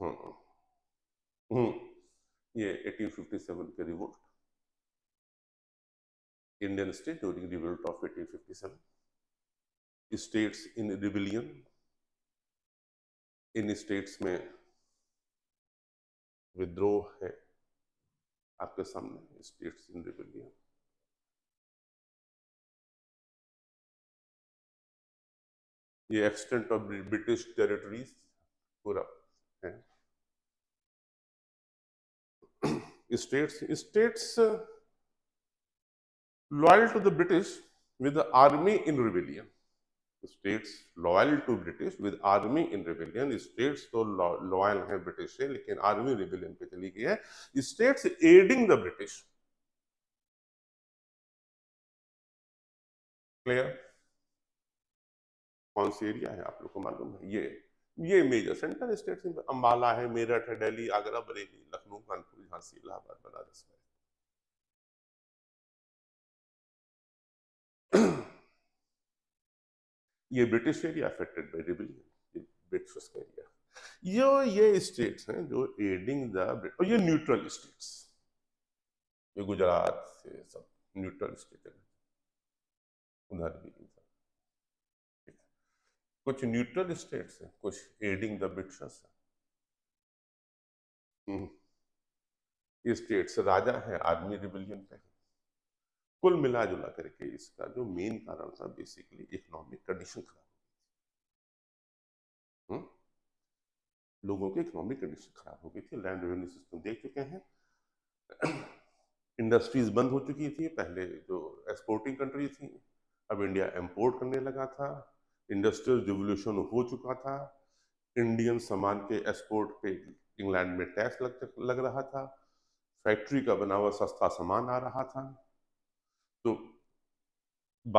हाँ। हम्म। ये 1857 के revolt Indian state during revolt of 1857 states in rebellion in states में विद्रोह है आपके सामने स्टेट्स इन रिबिलियन ये एक्सटेंट ऑफ ब्रिटिश टेरिटरीज पूरा हैं states states loyal to the British with army in rebellion states loyal to British with army in rebellion states तो loyal है ब्रिटिश से लेकिन आर्मी रिविलियन पे चली गई है states adding the British clear कौन सी एरिया है आप लोग को मालूम है ये ये मेजर सेंट्रल स्टेट में अम्बाला है मेरठ है डेली आगरा बरेली लखनऊ कानपुर झांसी इलाहाबाद बनारस में ये British area affected by rebellion British area ये ये स्टेट्स हैं जो एडिंग द और ये न्यूट्रल स्टेट्स ये गुजरात से सब न्यूट्रल स्टेट है उधर भी कुछ न्यूट्रल स्टेट्स हैं कुछ एडिंग द ब्रिटिशर्स हैं हम्म। स्टेट्स राजा है आर्मी रिविलियन पे कुल मिला जुला करके इसका जो मेन कारण था बेसिकली इकोनॉमिक कंडीशन खराब हो गई लोगों की इकोनॉमिक कंडीशन खराब हो गई थी लैंड रेवेन्यू सिस्टम देख चुके हैं इंडस्ट्रीज बंद हो चुकी थी पहले जो एक्सपोर्टिंग कंट्री थी अब इंडिया एम्पोर्ट करने लगा था इंडस्ट्रियल रिवोल्यूशन हो चुका था इंडियन सामान के एक्सपोर्ट पे इंग्लैंड में टैक्स लग, लग रहा था फैक्ट्री का बना हुआ सस्ता सामान आ रहा था तो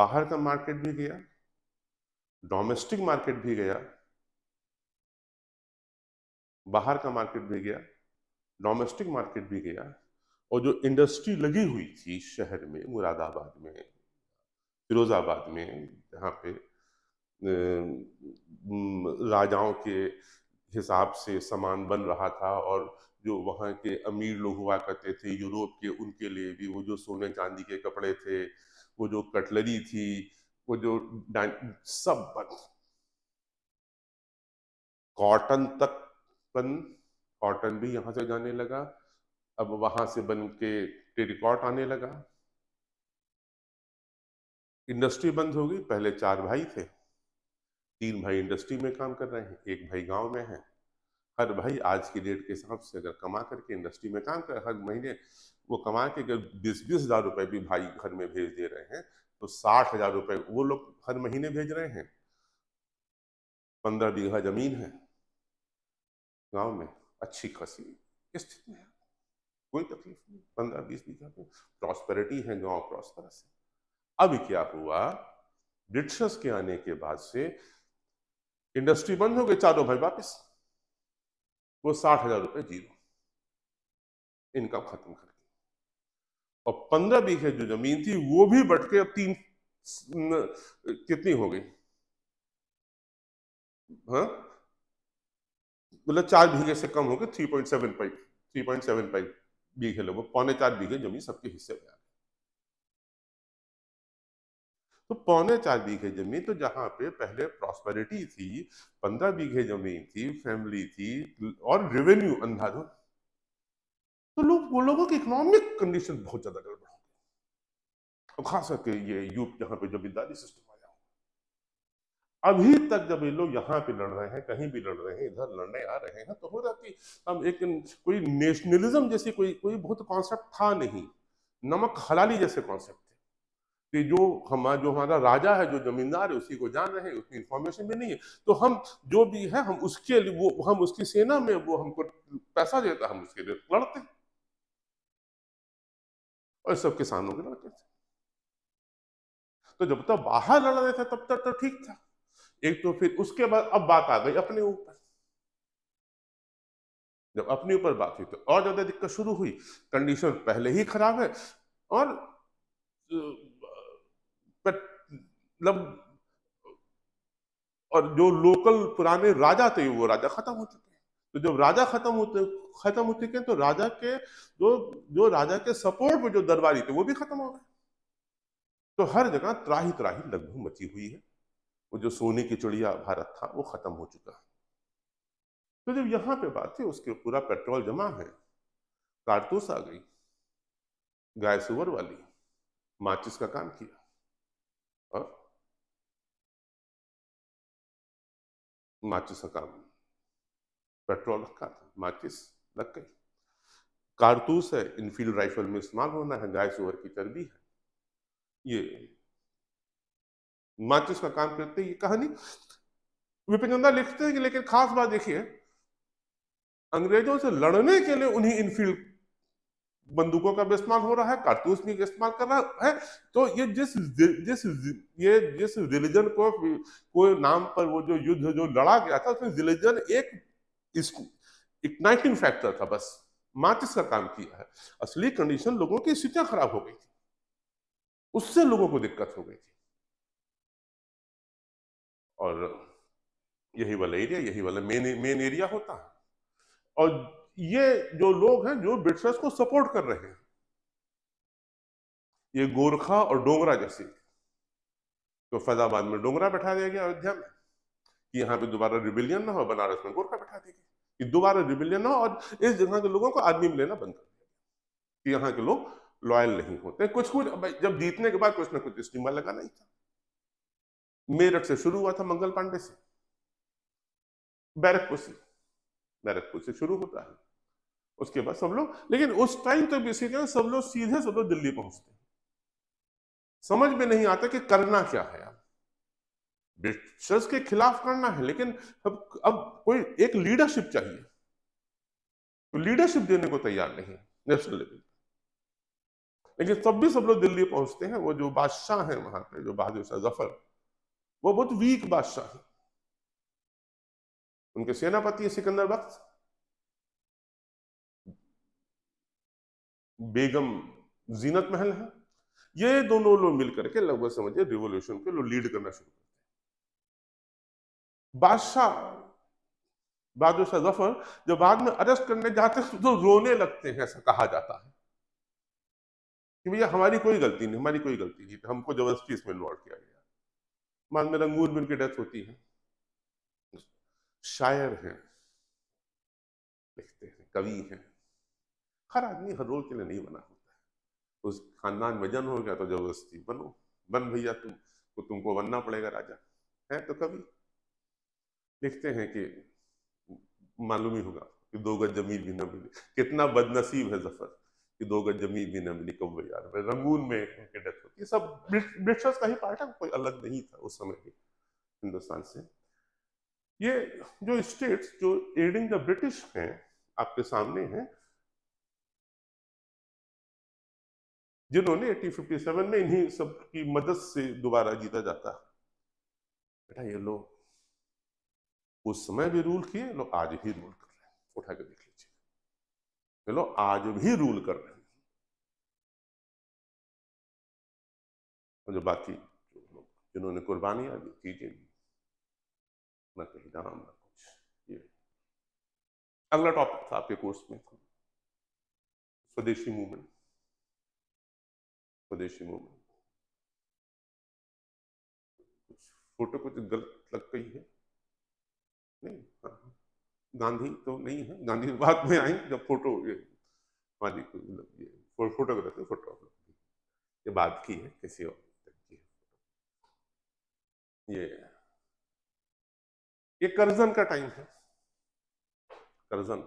बाहर का मार्केट भी गया डोमेस्टिक मार्केट भी गया बाहर का मार्केट भी गया डोमेस्टिक मार्केट भी गया और जो इंडस्ट्री लगी हुई थी शहर में मुरादाबाद में फिरोजाबाद में जहाँ पे राजाओं के हिसाब से सामान बन रहा था और जो वहाँ के अमीर लोग हुआ करते थे यूरोप के उनके लिए भी वो जो सोने चांदी के कपड़े थे वो जो कटलरी थी वो जो सब बन कॉटन तक बन कॉटन भी यहाँ से जाने लगा अब वहां से बन के टेरिकॉट आने लगा इंडस्ट्री बंद हो गई पहले चार भाई थे तीन भाई इंडस्ट्री में काम कर रहे हैं एक भाई गांव में है हर भाई आज की डेट के हिसाब से अगर कमा करके इंडस्ट्री में काम कर हर महीने वो कमा के अगर बीस बीस हजार रुपए भी भाई घर में भेज दे रहे हैं तो साठ हजार रुपए वो लोग हर महीने भेज रहे हैं पंद्रह बीघा जमीन है गांव में अच्छी खासी स्थिति है कोई तकलीफ नहीं पंद्रह बीस बीघा में प्रॉस्पेरिटी है गांव प्रॉस्परस है अब क्या हुआ ब्रिटिशर्स के आने के बाद से इंडस्ट्री बंद हो गई चारों भाई वापस वो साठ हजार रुपये जीरो इनकम खत्म कर दी और पंद्रह बीघे जो जमीन थी वो भी बट के अब तीन न, कितनी हो गई हाँ? मतलब चार बीघे से कम हो गए three point seven five three point seven five बीघे लोग पौने चार बीघे जमीन सबके हिस्से में आ तो पौने चार बीघे जमीन तो जहाँ पे पहले प्रॉस्पेरिटी थी पंद्रह बीघे जमीन थी फैमिली थी और रेवेन्यू अंधाधुन तो लोग वो लोगों की इकोनॉमिक कंडीशन बहुत ज्यादा गड़बड़ हो गई और खास करके ये यूप यहाँ पे जमींदारी सिस्टम आया अभी तक जब ये लोग यहाँ पे लड़ रहे हैं कहीं भी लड़ रहे हैं इधर लड़ने आ रहे हैं तो हो जाती अब एक कोई नेशनलिज्म जैसी कोई कोई बहुत कॉन्सेप्ट था नहीं नमक हलाली जैसे कॉन्सेप्ट कि जो हमारा जो हमारा राजा है जो जमींदार है उसी को जान रहे हैं उसकी इन्फॉर्मेशन भी नहीं है तो हम जो भी है हम उसके लिए वो हम उसकी सेना में वो हमको पैसा देता हम उसके लिए लड़ते और सब किसानों के लड़ते थे तो जब तक बाहर लड़ रहे थे तब तक तो ठीक था एक तो फिर उसके बाद अब बात आ गई अपने ऊपर जब अपने ऊपर बात हुई तो और ज्यादा दिक्कत शुरू हुई कंडीशन पहले ही खराब है और मतलब और जो लोकल पुराने राजा थे वो राजा खत्म हो चुके हैं तो जब राजा खत्म होते तो खत्म हो चुके हैं तो राजा के जो जो राजा के सपोर्ट में जो दरबारी थे वो भी खत्म हो गए तो हर जगह त्राही त्राही लगभग मची हुई है वो जो सोने की चिड़िया भारत था वो खत्म हो चुका है तो जब यहाँ पे बात थी उसके पूरा पेट्रोल जमा है कारतूस तो आ गई गाय सुवर वाली माचिस का काम किया और माचिस का काम पेट्रोल रखा था माचिस लग गई कारतूस है इनफील्ड राइफल में इस्तेमाल होना है गाय सुअर की चर्बी है ये माचिस का काम करते ये कहानी विपिन चंदा लिखते हैं कि लेकिन खास बात देखिए अंग्रेजों से लड़ने के लिए उन्हीं इनफील्ड बंदूकों का भी इस्तेमाल हो रहा है कारतूस भी इस्तेमाल कर रहा है तो ये जिस जिस ये जिस रिलीजन को कोई नाम पर वो जो युद्ध जो लड़ा गया था उसमें रिलीजन एक इग्नाइटिंग फैक्टर था बस माचिस का काम किया है असली कंडीशन लोगों की स्थितियां खराब हो गई थी उससे लोगों को दिक्कत हो गई थी और यही वाला एरिया यही वाला मेन मेन एरिया होता है और ये जो लोग हैं जो ब्रिटिशर्स को सपोर्ट कर रहे हैं ये गोरखा और डोंगरा जैसे तो फैजाबाद में डोंगरा बैठा दिया गया अयोध्या में कि यहां पे दोबारा रिबिलियन ना हो बनारस में गोरखा बैठा दिया गया कि दोबारा रिबिलियन ना हो और इस जगह के लोगों को आदमी में लेना बंद कर दिया कि यहाँ के लोग लॉयल नहीं होते कुछ कुछ जब जीतने के बाद कुछ ना कुछ इस्तीमा लगाना ही था मेरठ से शुरू हुआ था मंगल पांडे से बैरकपुर से बैरकपुर से शुरू होता है उसके बाद सब लोग लेकिन उस टाइम तो बेसिकली सब लोग सीधे सब लोग दिल्ली पहुंचते समझ में नहीं आता कि करना क्या है अब ब्रिटिशर्स के खिलाफ करना है लेकिन अब अब कोई एक लीडरशिप चाहिए तो लीडरशिप देने को तैयार नहीं नेशनल लेवल लेकिन तब भी सब लोग दिल्ली पहुंचते हैं वो जो बादशाह हैं वहां पे जो बहादुर शाह जफर वो बहुत वीक बादशाह है उनके सेनापति है सिकंदर बख्श बेगम जीनत महल है ये दोनों लोग मिलकर के लगभग समझिए रिवोल्यूशन को लोग लीड करना शुरू करते हैं बादशाह बहादुर शाह जफर जो बाद में अरेस्ट करने जाते हैं तो रोने लगते हैं ऐसा कहा जाता है कि भैया हमारी कोई गलती नहीं हमारी कोई गलती नहीं हमको जबरदस्ती इसमें इन्वॉल्व किया गया मान में रंगूर में उनकी डेथ होती है शायर हैं लिखते हैं कवि हैं हर आदमी हर रोल के लिए नहीं बना होता है तो उस खानदान में जन्म हो गया तो जबरदस्ती बनो बन भैया तुम तो तुमको बनना पड़ेगा राजा है तो कभी लिखते हैं कि मालूम ही होगा कि दो गज जमीन भी न मिली कितना बदनसीब है जफर कि दो गज जमीन भी न मिली कब यार में रंगून में डेथ होती है सब ब्रिटिशर्स का ही पार्ट है कोई अलग नहीं था उस समय के हिंदुस्तान से ये जो स्टेट्स जो एडिंग द ब्रिटिश हैं आपके सामने हैं जिन्होंने 1857 में इन्हीं सब की मदद से दोबारा जीता जाता बेटा ये लो उस समय भी रूल किए लो आज भी रूल कर रहे हैं उठा के देख लीजिए ये लो आज भी रूल कर रहे हैं और जो बाकी जो लोग जिन्होंने कुर्बानियां दी चीजें दी न कहीं दाम ना कुछ ये अगला टॉपिक था आपके कोर्स में स्वदेशी मूवमेंट स्वदेशी मूवमेंट कुछ फोटो कुछ गलत लग गई है नहीं हाँ। गांधी तो नहीं है गांधी बाद में आई जब फोटो ये हमारी मतलब ये फोटोग्राफी फोटो ये बात की है किसी और ये ये कर्जन का टाइम है कर्जन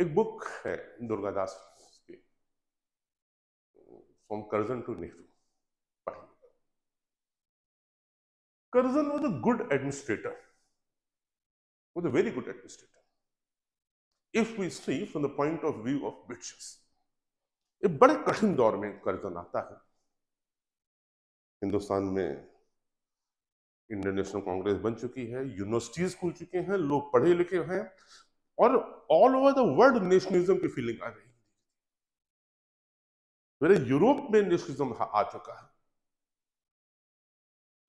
एक बुक है Durgadas from Curzon to Nehru Curzon was a good administrator was a very good administrator. If we see from the point of view of Britishers, एक बड़े कठिन दौर में कर्जन आता है हिंदुस्तान में इंडियन नेशनल कांग्रेस बन चुकी है यूनिवर्सिटीज खुल चुके हैं लोग पढ़े लिखे हैं और all over the world nationalism की फीलिंग आ रही है मेरे यूरोप में नेशनलिज्म आ चुका है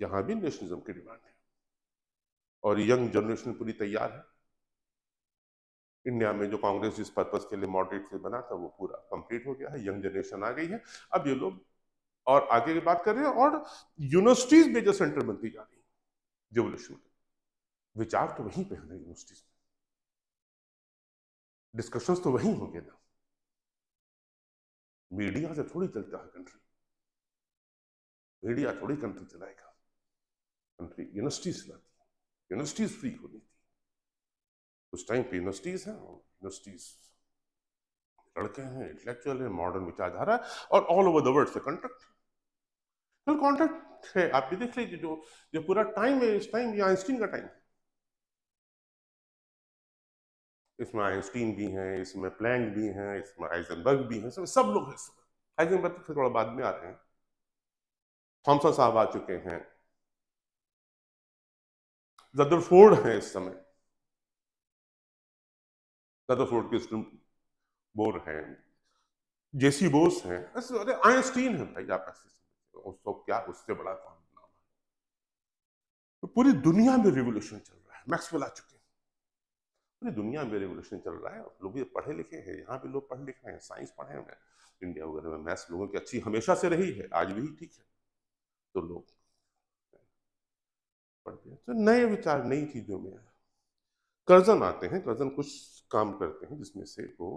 यहां भी नेशनलिज्म की डिमांड है और यंग जनरेशन पूरी तैयार है इंडिया में जो कांग्रेस जिस पर्पज के लिए मॉडरेट से बना था वो पूरा कंप्लीट हो गया है यंग जनरेशन आ गई है अब ये लोग और आगे की बात कर रहे हैं और यूनिवर्सिटीज में जो सेंटर बनती जा रही है रिवोल्यूशन विचार तो वहीं पे होंगे यूनिवर्सिटीज में डिस्कशंस तो वहीं होंगे ना मीडिया से थोड़ी चलता है कंट्री मीडिया थोड़ी कंट्री चलाएगा कंट्री यूनिवर्सिटीज चलाती है यूनिवर्सिटीज फ्री होनी थी उस टाइम पे यूनिवर्सिटीज हैं यूनिवर्सिटीज लड़के हैं इंटेलेक्चुअल है मॉडर्न विचारधारा और ऑल ओवर द वर्ल्ड से कॉन्ट्रैक्ट कल कॉन्ट्रैक्ट है आप भी देख लीजिए जो जो पूरा टाइम है इस टाइम या आइंस्टीन का टाइम इसमें आइंस्टीन भी हैं इसमें प्लैंग भी हैं इसमें आइजनबर्ग भी हैं इसमें सब लोग हैं इसमें आइजनबर्ग तो फिर थोड़ा बाद में आ रहे हैं थॉमसन साहब आ चुके हैं जदरफोर्ड हैं इस समय रदरफोर्ड के स्टूडेंट बोर हैं जेसी बोस हैं अरे आइंस्टीन है भाई आप ऐसे उसको क्या उससे बड़ा कौन नाम है तो पूरी दुनिया में रिवोल्यूशन चल रहा है मैक्सवेल आ चुके हैं पूरी दुनिया में रेवोल्यूशन चल रहा है लोग ये पढ़े लिखे हैं यहाँ पे लोग पढ़ लिख रहे हैं साइंस पढ़े हैं इंडिया वगैरह में मैथ्स लोगों की अच्छी हमेशा से रही है आज भी ठीक है तो लोग पढ़ते हैं तो नए विचार नई चीज़ों में कर्जन आते हैं कर्जन कुछ काम करते हैं जिसमें से वो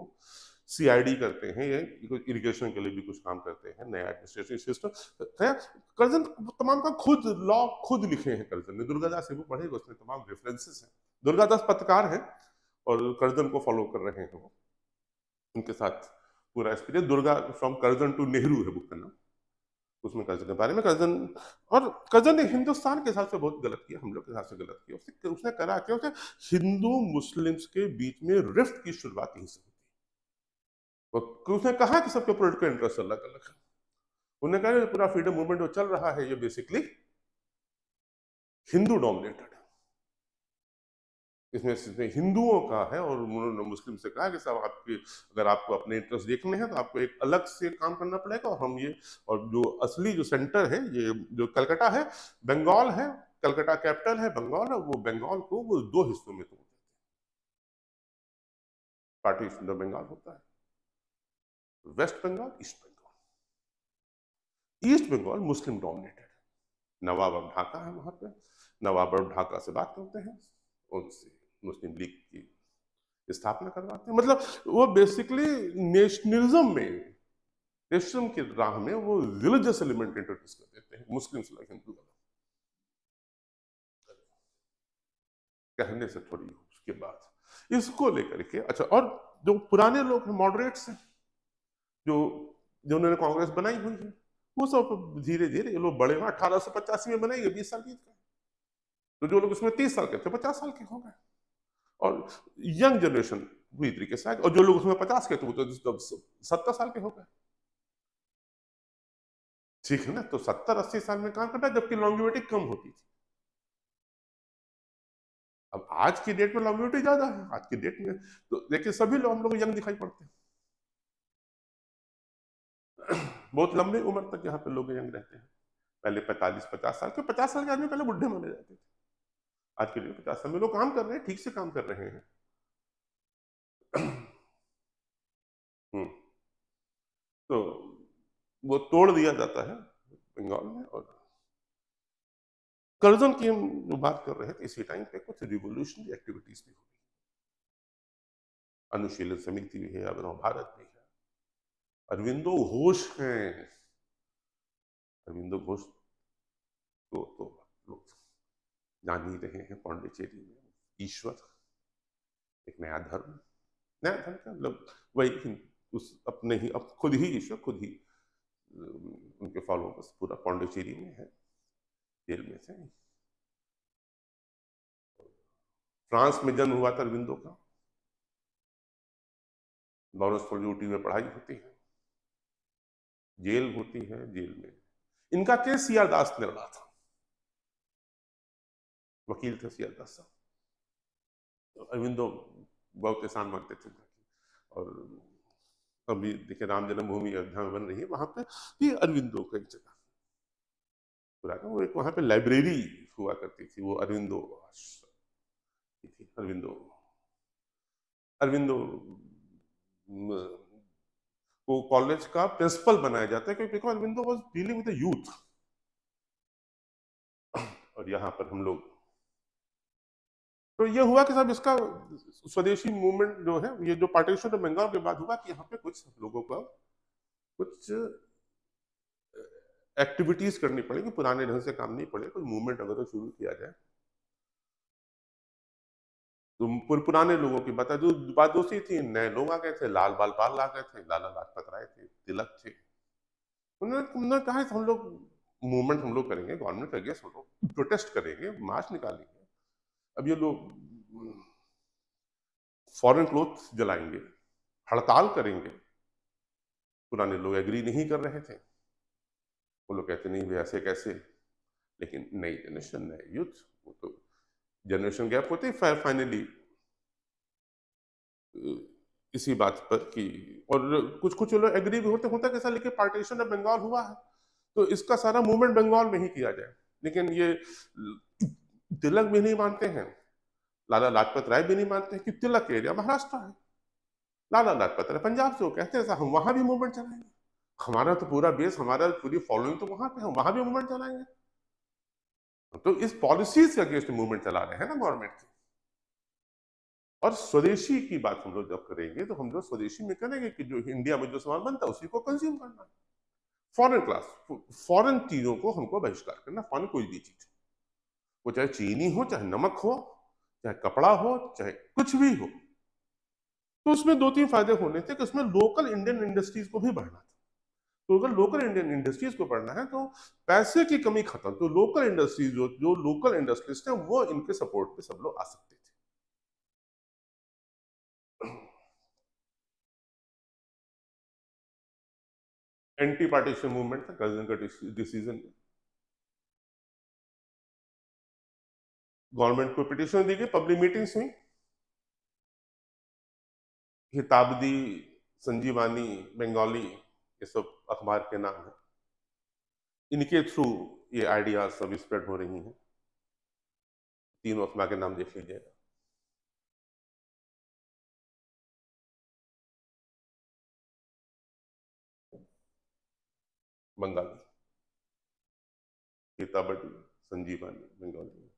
सीआईडी करते हैं या इरिगेशन के लिए भी कुछ काम करते हैं नया एडमिनिस्ट्रेशन तो सिस्टम कर्जन तमाम का खुद लॉ खुद लिखे हैं कर्जन ने दुर्गादास से वो पढ़ेगा उसमें तमाम रेफरेंसेस हैं दुर्गादास पत्रकार हैं और कर्जन को फॉलो कर रहे हैं वो उनके साथ पूरा experience Durga from Curzon to Nehru है बुक का नाम उसमें कर्जन के बारे में कर्जन और कर्जन ने हिंदुस्तान के हिसाब से बहुत गलत किया हम लोग के हिसाब से गलत किया उसने उसने करा क्या उसने हिंदू मुस्लिम्स के बीच में रिफ्ट की शुरुआत यहीं से होती उसने कहा कि सबके पोलिटिकल इंटरेस्ट अलग अलग है उन्होंने कहा पूरा फ्रीडम मूवमेंट जो चल रहा है ये बेसिकली हिंदू डोमिनेटेड इसमें इसमें हिंदुओं का है और उन्होंने मुस्लिम से कहा कि साहब आपके अगर आपको अपने इंटरेस्ट देखने हैं तो आपको एक अलग से काम करना पड़ेगा और हम ये और जो असली जो सेंटर है ये जो कलकत्ता है बंगाल है कलकत्ता कैपिटल है बंगाल है वो बंगाल को वो दो हिस्सों में तोड़ देते हैं पार्टीशन ऑफ बंगाल होता है west Bengal east Bengal east Bengal Muslim dominated Nawab अब ढाका है वहां पे नवाब अब ढाका से बात करते हैं उनसे मुस्लिम लीग की स्थापना करवाते हैं मतलब वो बेसिकली नेशनलिज्म में नेशनलिज्म की राह में वो रिलीजियस एलिमेंट इंट्रोड्यूस कर देते हैं मुस्लिम से हिंदू कहने से थोड़ी उसके बाद इसको लेकर के अच्छा और जो पुराने लोग हैं मॉडरेट्स हैं जो जिन्होंने कांग्रेस बनाई हुई है वो सब धीरे धीरे ये लोग बड़े हुए अठारह सौ पचासी में बनाएंगे बीस साल बीत गए तो जो लोग उसमें तीस साल के थे पचास साल के हो गए और यंग जनरेशन पूरी तरीके से और जो लोग उसमें पचास के तो, तो सत्तर साल के हो गए ठीक है ना तो सत्तर अस्सी साल में काम करता है जबकि लॉन्गिविटी कम होती थी अब आज की डेट में लॉन्गिविटी ज्यादा है आज की डेट में तो देखिए सभी लोग हम लोग यंग दिखाई पड़ते हैं बहुत लंबी उम्र तक यहाँ पे लोग यंग रहते हैं पहले पैंतालीस पचास साल के पचास साल के आदमी पहले बुढ़े माने जाते थे आज के डेट में साल में लोग काम कर रहे हैं ठीक से काम कर रहे हैं हम्म। तो वो तोड़ दिया जाता है बंगाल में और कर्जन की हम जो बात कर रहे थे तो इसी टाइम पे कुछ रिवोल्यूशनरी एक्टिविटीज भी हुई अनुशीलन समिति भी है अभिनव भारत भी है अरविंदो घोष हैं अरविंदो घोष को तो, तो लोग जान ही रहे हैं पौंडिचेरी में ईश्वर एक नया धर्म नया धर्म क्या मतलब वही उस अपने ही अब खुद ही ईश्वर खुद ही उनके फॉलोअर्स पूरा पांडिचेरी में है जेल में से फ्रांस में जन्म हुआ था अरविंदो का लॉरेंस कॉलेज में पढ़ाई होती है जेल होती है जेल में इनका केस सी आर दास ने लड़ा था वकील थे सी अल्दास साहब अरविंदो तो बहुत एहसान मानते थे और अभी देखिए राम जन्मभूमि अयोध्या में बन रही है वहां पे ये अरविंदो का एक जगह पुराना वो एक वहां पे लाइब्रेरी हुआ करती थी वो अरविंदो थी अरविंदो अरविंदो को कॉलेज का प्रिंसिपल बनाया जाता है क्योंकि देखो Aurobindo was dealing with youth और यहाँ पर हम लोग तो ये हुआ कि साहब इसका स्वदेशी मूवमेंट जो है ये जो पार्टीशन ऑफ बंगाल के बाद हुआ कि यहाँ पे कुछ लोगों को कुछ एक्टिविटीज करनी पड़ेगी पुराने ढंग से काम नहीं पड़ेगा कुछ मूवमेंट अगर तो शुरू किया जाए तो पुराने लोगों की बता जो बात दूसरी थी नए लोग आ गए थे लाल बाल पाल आ गए थे लाला लाजपत राय थे तिलक थे उन्होंने उन्होंने कहा हम लोग मूवमेंट हम लोग करेंगे गवर्नमेंट अगेंस्ट हम लोग प्रोटेस्ट करेंगे मार्च निकालेंगे अब ये लोग हम्म, फॉरेन क्लोथ जलाएंगे हड़ताल करेंगे पुराने लोग एग्री नहीं कर रहे थे वो लोग कहते नहीं भाई ऐसे कैसे लेकिन नई जनरेशन नए यूथ वो तो जनरेशन गैप होते फाइनली इसी बात पर कि और कुछ कुछ लोग एग्री भी होते होता कैसा लेकिन पार्टीशन ऑफ बंगाल हुआ है तो इसका सारा मूवमेंट बंगाल में ही किया जाए लेकिन ये तिलक भी नहीं मानते हैं लाला लाजपत राय भी नहीं मानते हैं कि तिलक एरिया महाराष्ट्र है लाला लाजपत राय पंजाब से वो कहते हैं हम वहां भी मूवमेंट चलाएंगे हमारा तो पूरा बेस हमारा पूरी फॉलोइंग तो वहां पे है वहां भी मूवमेंट चलाएंगे तो इस पॉलिसीज के अगेंस्ट मूवमेंट चला रहे हैं ना गवर्नमेंट की और स्वदेशी की बात हम लोग जब करेंगे तो हम लोग स्वदेशी में करेंगे कि जो इंडिया में जो सामान बनता है उसी को कंज्यूम करना फॉरेन क्लास फॉरेन चीजों को हमको बहिष्कार करना फॉरन कोई भी चीज वो चाहे चीनी हो चाहे नमक हो चाहे कपड़ा हो चाहे कुछ भी हो तो उसमें दो तीन फायदे होने थे कि उसमें लोकल इंडियन इंडस्ट्रीज को भी बढ़ना था तो अगर लोकल इंडियन इंडस्ट्रीज को बढ़ना है तो पैसे की कमी खत्म तो लोकल इंडस्ट्रीज जो जो लोकल इंडस्ट्रीज थे वो इनके सपोर्ट पे सब लोग आ सकते थे एंटी पार्टीशन मूवमेंट था कजन का डिसीजन में गवर्नमेंट को पिटिशन दी गई पब्लिक मीटिंग्स हुई हिताबदी संजीवानी बंगाली ये सब अखबार के नाम है इनके थ्रू ये आइडिया सब स्प्रेड हो रही हैं तीनों अखबार के नाम देख लीजिए बंगाली हिताबटी संजीवानी बंगाली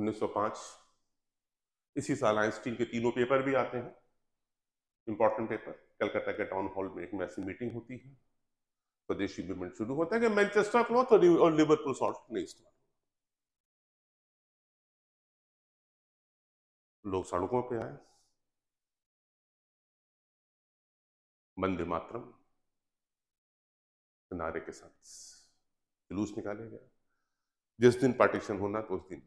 1905 इसी साल आइंस्टीन के तीनों पेपर भी आते हैं इंपॉर्टेंट पेपर कलकत्ता के टाउन हॉल में एक मैसी मीटिंग होती है स्वदेशी मूवमेंट शुरू होता है कि मैनचेस्टर क्लॉथ और लिवरपूल सॉल्ट नहीं इस्तेमाल लोग सड़कों पे आए मंदिर मातरम नारे के साथ जुलूस निकाले गए जिस दिन पार्टीशन होना तो उस दिन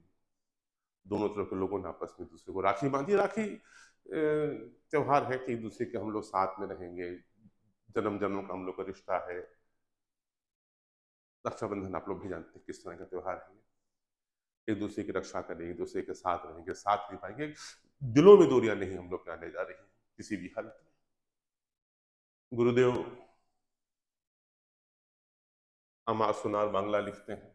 दोनों तरफ के लोगों ने आपस में दूसरे को राखी बांधी राखी त्यौहार है कि एक दूसरे के हम लोग साथ में रहेंगे जन्म जन्म का हम लोग का रिश्ता है रक्षाबंधन आप लोग भी जानते हैं किस तरह का त्यौहार है एक दूसरे की रक्षा करेंगे एक दूसरे के साथ रहेंगे साथ पाएंगे दिलों में दूरियां नहीं हम लोग आने जा रही हैं किसी भी हालत में गुरुदेव अमा सुनार बांग्ला लिखते हैं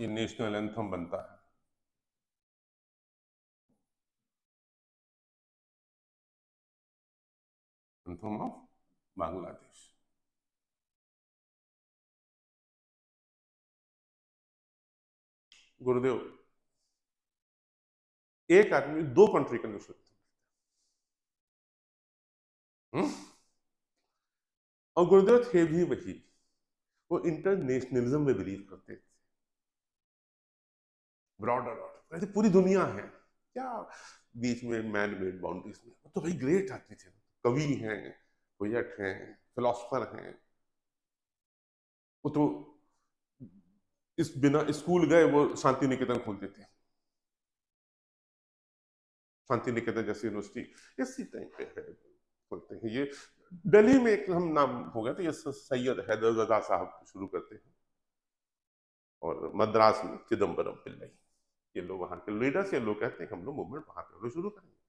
ये नेशनल एंथम बनता है एंथम ऑफ बांग्लादेश गुरुदेव एक आदमी दो कंट्री का न्यूज और गुरुदेव थे भी वही वो इंटरनेशनलिज्म में बिलीव करते थे ब्रॉडर ऑर्डर तो पूरी दुनिया है क्या बीच में मैन मेड बाउंड्रीज में तो भाई ग्रेट आदमी थे कवि हैं पोएट हैं फिलोसफर हैं वो तो इस बिना स्कूल गए वो शांति निकेतन खोलते थे शांति निकेतन जैसी यूनिवर्सिटी इसी टाइम पे है खोलते हैं ये दिल्ली में एक हम नाम हो गया तो ये सैयद हैदर रजा साहब शुरू करते हैं और मद्रास में चिदम्बरम पिल्लई ये लोग वहां के लीडर्स ये लोग कहते हैं कि हम लोग मूवमेंट वहां पर शुरू करेंगे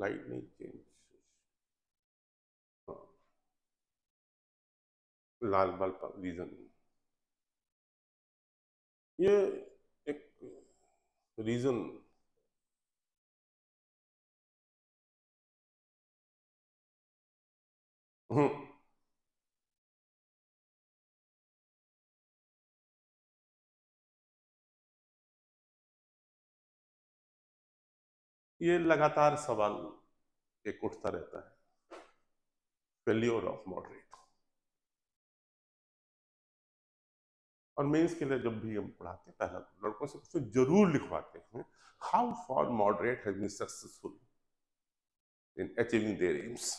लाइट नहीं चेंज हाँ। लाल बल्ब रीजन ये एक रीजन हम्म। ये लगातार सवाल एक उठता रहता है फेल्योर ऑफ मॉडरेट और मेंस के लिए जब भी हम पढ़ाते हैं पहला तो लड़कों से पूछते जरूर लिखवाते हैं how far moderate has been successful in achieving their aims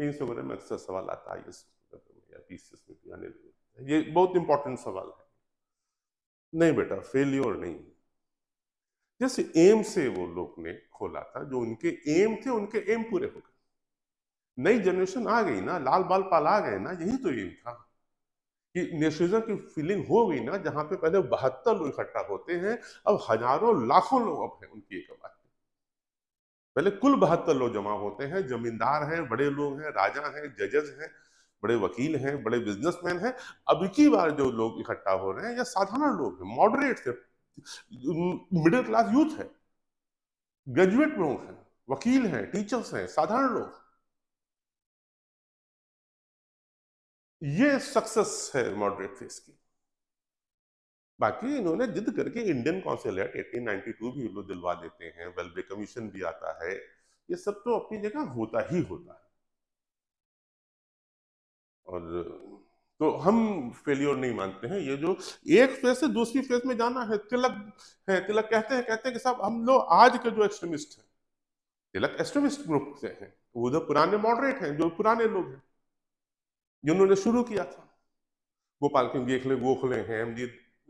mains वगैरह में अक्सर सवाल आता है मतलब या पीसीएस में भी आने लगता है ये बहुत इंपॉर्टेंट सवाल है नहीं बेटा फेल्योर नहीं जैसे एम से वो लोग ने खोला था जो उनके एम थे उनके एम पूरे हो गए नई जनरेशन आ गई ना लाल बाल पाल आ गए ना यही तो एम था कि नेशनलिज्म की फीलिंग हो गई ना जहाँ पे पहले बहत्तर लोग इकट्ठा होते हैं अब हजारों लाखों लोग अब हैं उनकी एक आवाज पहले कुल बहत्तर लोग जमा होते हैं जमींदार हैं बड़े लोग हैं राजा हैं जजेस हैं बड़े वकील हैं बड़े बिजनेसमैन हैं अब की बार जो लोग इकट्ठा हो रहे हैं या साधारण लोग हैं मॉडरेट से मिडिल क्लास यूथ है ग्रेजुएट लोग हैं वकील हैं टीचर्स हैं साधारण लोग ये सक्सेस है मॉडरेट फेस की बाकी इन्होंने जिद करके इंडियन कॉन्सुलेट 1892 भी लोग दिलवा देते हैं वेलबे कमीशन भी आता है ये सब तो अपनी जगह होता ही होता है और तो हम फेलियर नहीं मानते हैं ये जो एक फेज से दूसरी फेज में जाना है तिलक है तिलक कहते हैं कहते हैं कि साहब हम लोग आज के जो एक्सट्रीमिस्ट हैं तिलक एक्सट्रीमिस्ट ग्रुप से हैं वो जो पुराने मॉडरेट हैं जो पुराने लोग हैं जिन्होंने शुरू किया था गोपाल क्यों गेखले गोखले हैं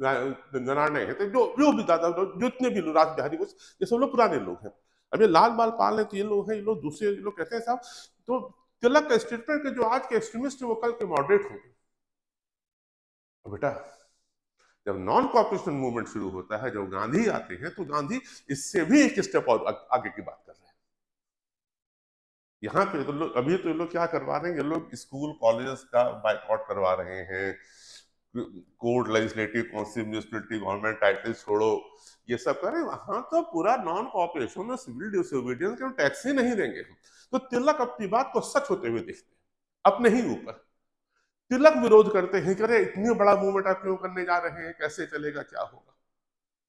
नारायण है तो जो जो भी दादा जितने भी राज बिहारी घोष ये सब लोग पुराने लोग हैं अब ये लाल बाल पाल हैं तो ये लोग हैं ये लोग दूसरे ये लोग कहते हैं साहब तो तिलक का स्टेटमेंट के जो आज के एक्सट्रीमिस्ट है वो कल के मॉडरेट होंगे बेटा जब नॉन कॉपरेशन मूवमेंट शुरू होता है जब गांधी आते हैं तो गांधी इससे भी एक स्टेप और आगे की बात यहाँ पे तो लोग अभी तो ये लोग क्या करवा रहे हैं ये लोग स्कूल कॉलेज का बाइकआउट करवा रहे हैं court legislative council municipality government title छोड़ो ये सब कर रहे वहां तो पूरा नॉन कॉपरेशन और सिविल डिसोबीडियंस के टैक्स ही नहीं देंगे तो तिलक अपनी बात को सच होते हुए देखते हैं अपने ही ऊपर तिलक विरोध करते हैं करे इतनी बड़ा मूवमेंट आप क्यों करने जा रहे हैं कैसे चलेगा क्या होगा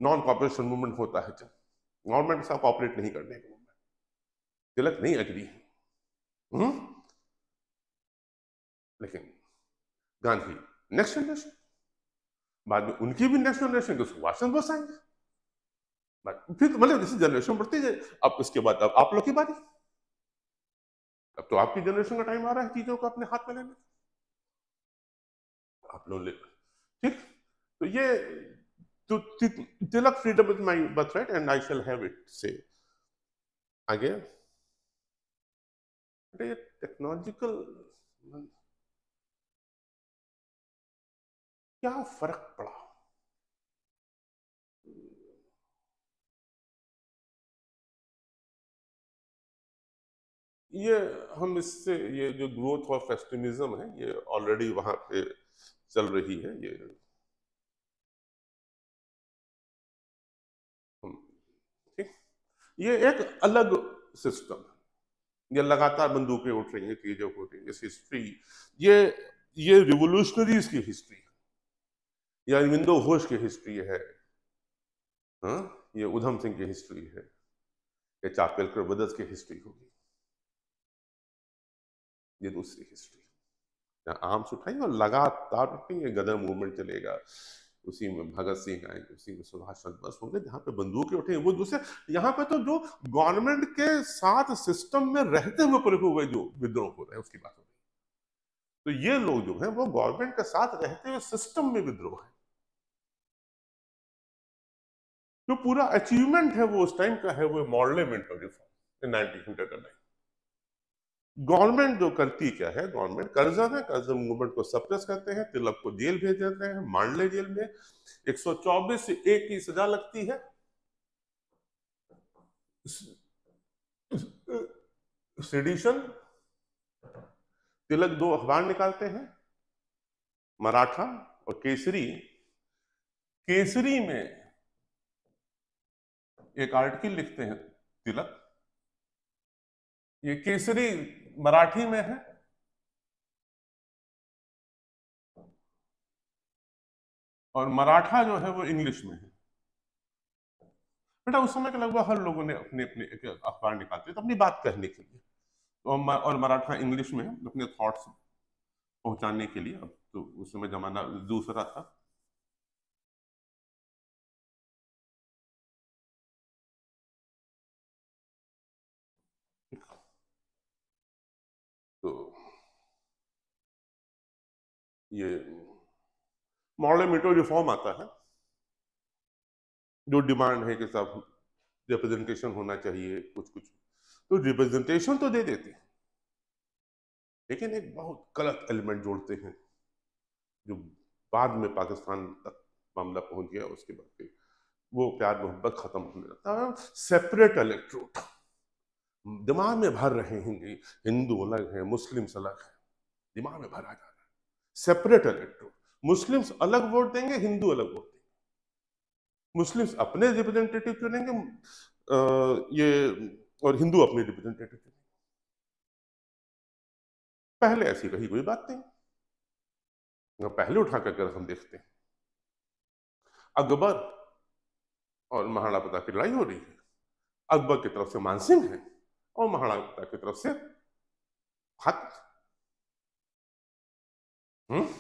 नॉन कॉपरेशन मूवमेंट होता है जब गवर्नमेंट के साथ कॉपरेट नहीं करने का मूवमेंट तिलक नहीं अग्री है हुँ? हम्म? लेकिन गांधी नेक्स्ट जनरेशन बाद में उनकी भी नेक्स्ट जनरेशन तो सुभाष चंद्र बोस आएंगे फिर तो मतलब जैसे जनरेशन बढ़ती जाए अब उसके बाद अब आप लोग की बारी अब तो आपकी जनरेशन का टाइम आ रहा है चीजों को अपने हाथ में लेने आप लोग ले ठीक तो ये तो Tilak freedom is my birth right and I shall have it से आगे टेक्नोलॉजिकल मतलब क्या फर्क पड़ा ये हम इससे ये जो ग्रोथ ऑफ एस्ट्रीमिज्म है ये ऑलरेडी वहां पे चल रही है ये ये एक अलग सिस्टम है ये लगातार बंदूकें उठ रही हैं चीजें उठ रही हैं इस हिस्ट्री ये ये रिवोल्यूशनरीज की हिस्ट्री या अरविंदो घोष की हिस्ट्री है हा? ये उधम सिंह की हिस्ट्री है ये चापेलकर बदस की हिस्ट्री होगी ये दूसरी हिस्ट्री आर्म्स उठाई और लगातार उठेंगे गदर मूवमेंट चलेगा उसी में भगत सिंह आएंगे उसी में सुभाष चंद्र बोस होंगे जहाँ पे बंदूकें उठे वो दूसरे यहाँ पे तो जो गवर्नमेंट के साथ सिस्टम में रहते हुए प्रयोग हुए जो विद्रोह हो रहे हैं उसकी बात हो रही तो ये लोग जो है वो गवर्नमेंट के साथ रहते हुए सिस्टम में विद्रोह है जो पूरा अचीवमेंट है वो उस टाइम का है वो मॉडलेमेंट का रिफॉर्म नाइनटीन हंड्रेड गवर्नमेंट जो करती क्या है गवर्नमेंट कर्ज है कर्ज मूवमेंट को सप्रेस करते हैं तिलक को जेल भेज देते हैं मांडले जेल में 124 से एक की सजा लगती है सेडिशन तिलक दो अखबार निकालते हैं मराठा और केसरी केसरी में एक आर्टिकल लिखते हैं तिलक ये केसरी मराठी में है और मराठा जो है वो इंग्लिश में है बेटा उस समय के लगभग हर लोगों ने अपने अपने अखबार निकालते थे अपनी बात कहने के लिए तो और मराठा इंग्लिश में अपने थॉट्स पहुंचाने के लिए अब तो उस समय जमाना दूसरा था ये मॉडल रिफॉर्म आता है जो डिमांड है कि सब रिप्रेजेंटेशन होना चाहिए कुछ कुछ तो रिप्रेजेंटेशन तो दे देते हैं लेकिन एक बहुत गलत एलिमेंट जोड़ते हैं जो बाद में पाकिस्तान तक मामला पहुंच गया उसके बाद फिर वो प्यार मोहब्बत खत्म होने लगता सेपरेट इलेक्ट्रोड दिमाग में भर रहे हैं हिंदू अलग है मुस्लिम अलग है दिमाग में भरा जाता सेपरेट इलेक्ट्रोड मुस्लिम्स अलग वोट देंगे हिंदू अलग वोट देंगे मुस्लिम्स अपने रिप्रेजेंटेटिव चुनेंगे ये और हिंदू अपने रिप्रेजेंटेटिव चुनेंगे पहले ऐसी रही कोई बात नहीं पहले उठा कर हम देखते हैं अकबर और महाराणा प्रताप की लड़ाई हो रही है अकबर की तरफ से मानसिंह है और महाराणा प्रताप की तरफ से हाथ हुँ? Hmm?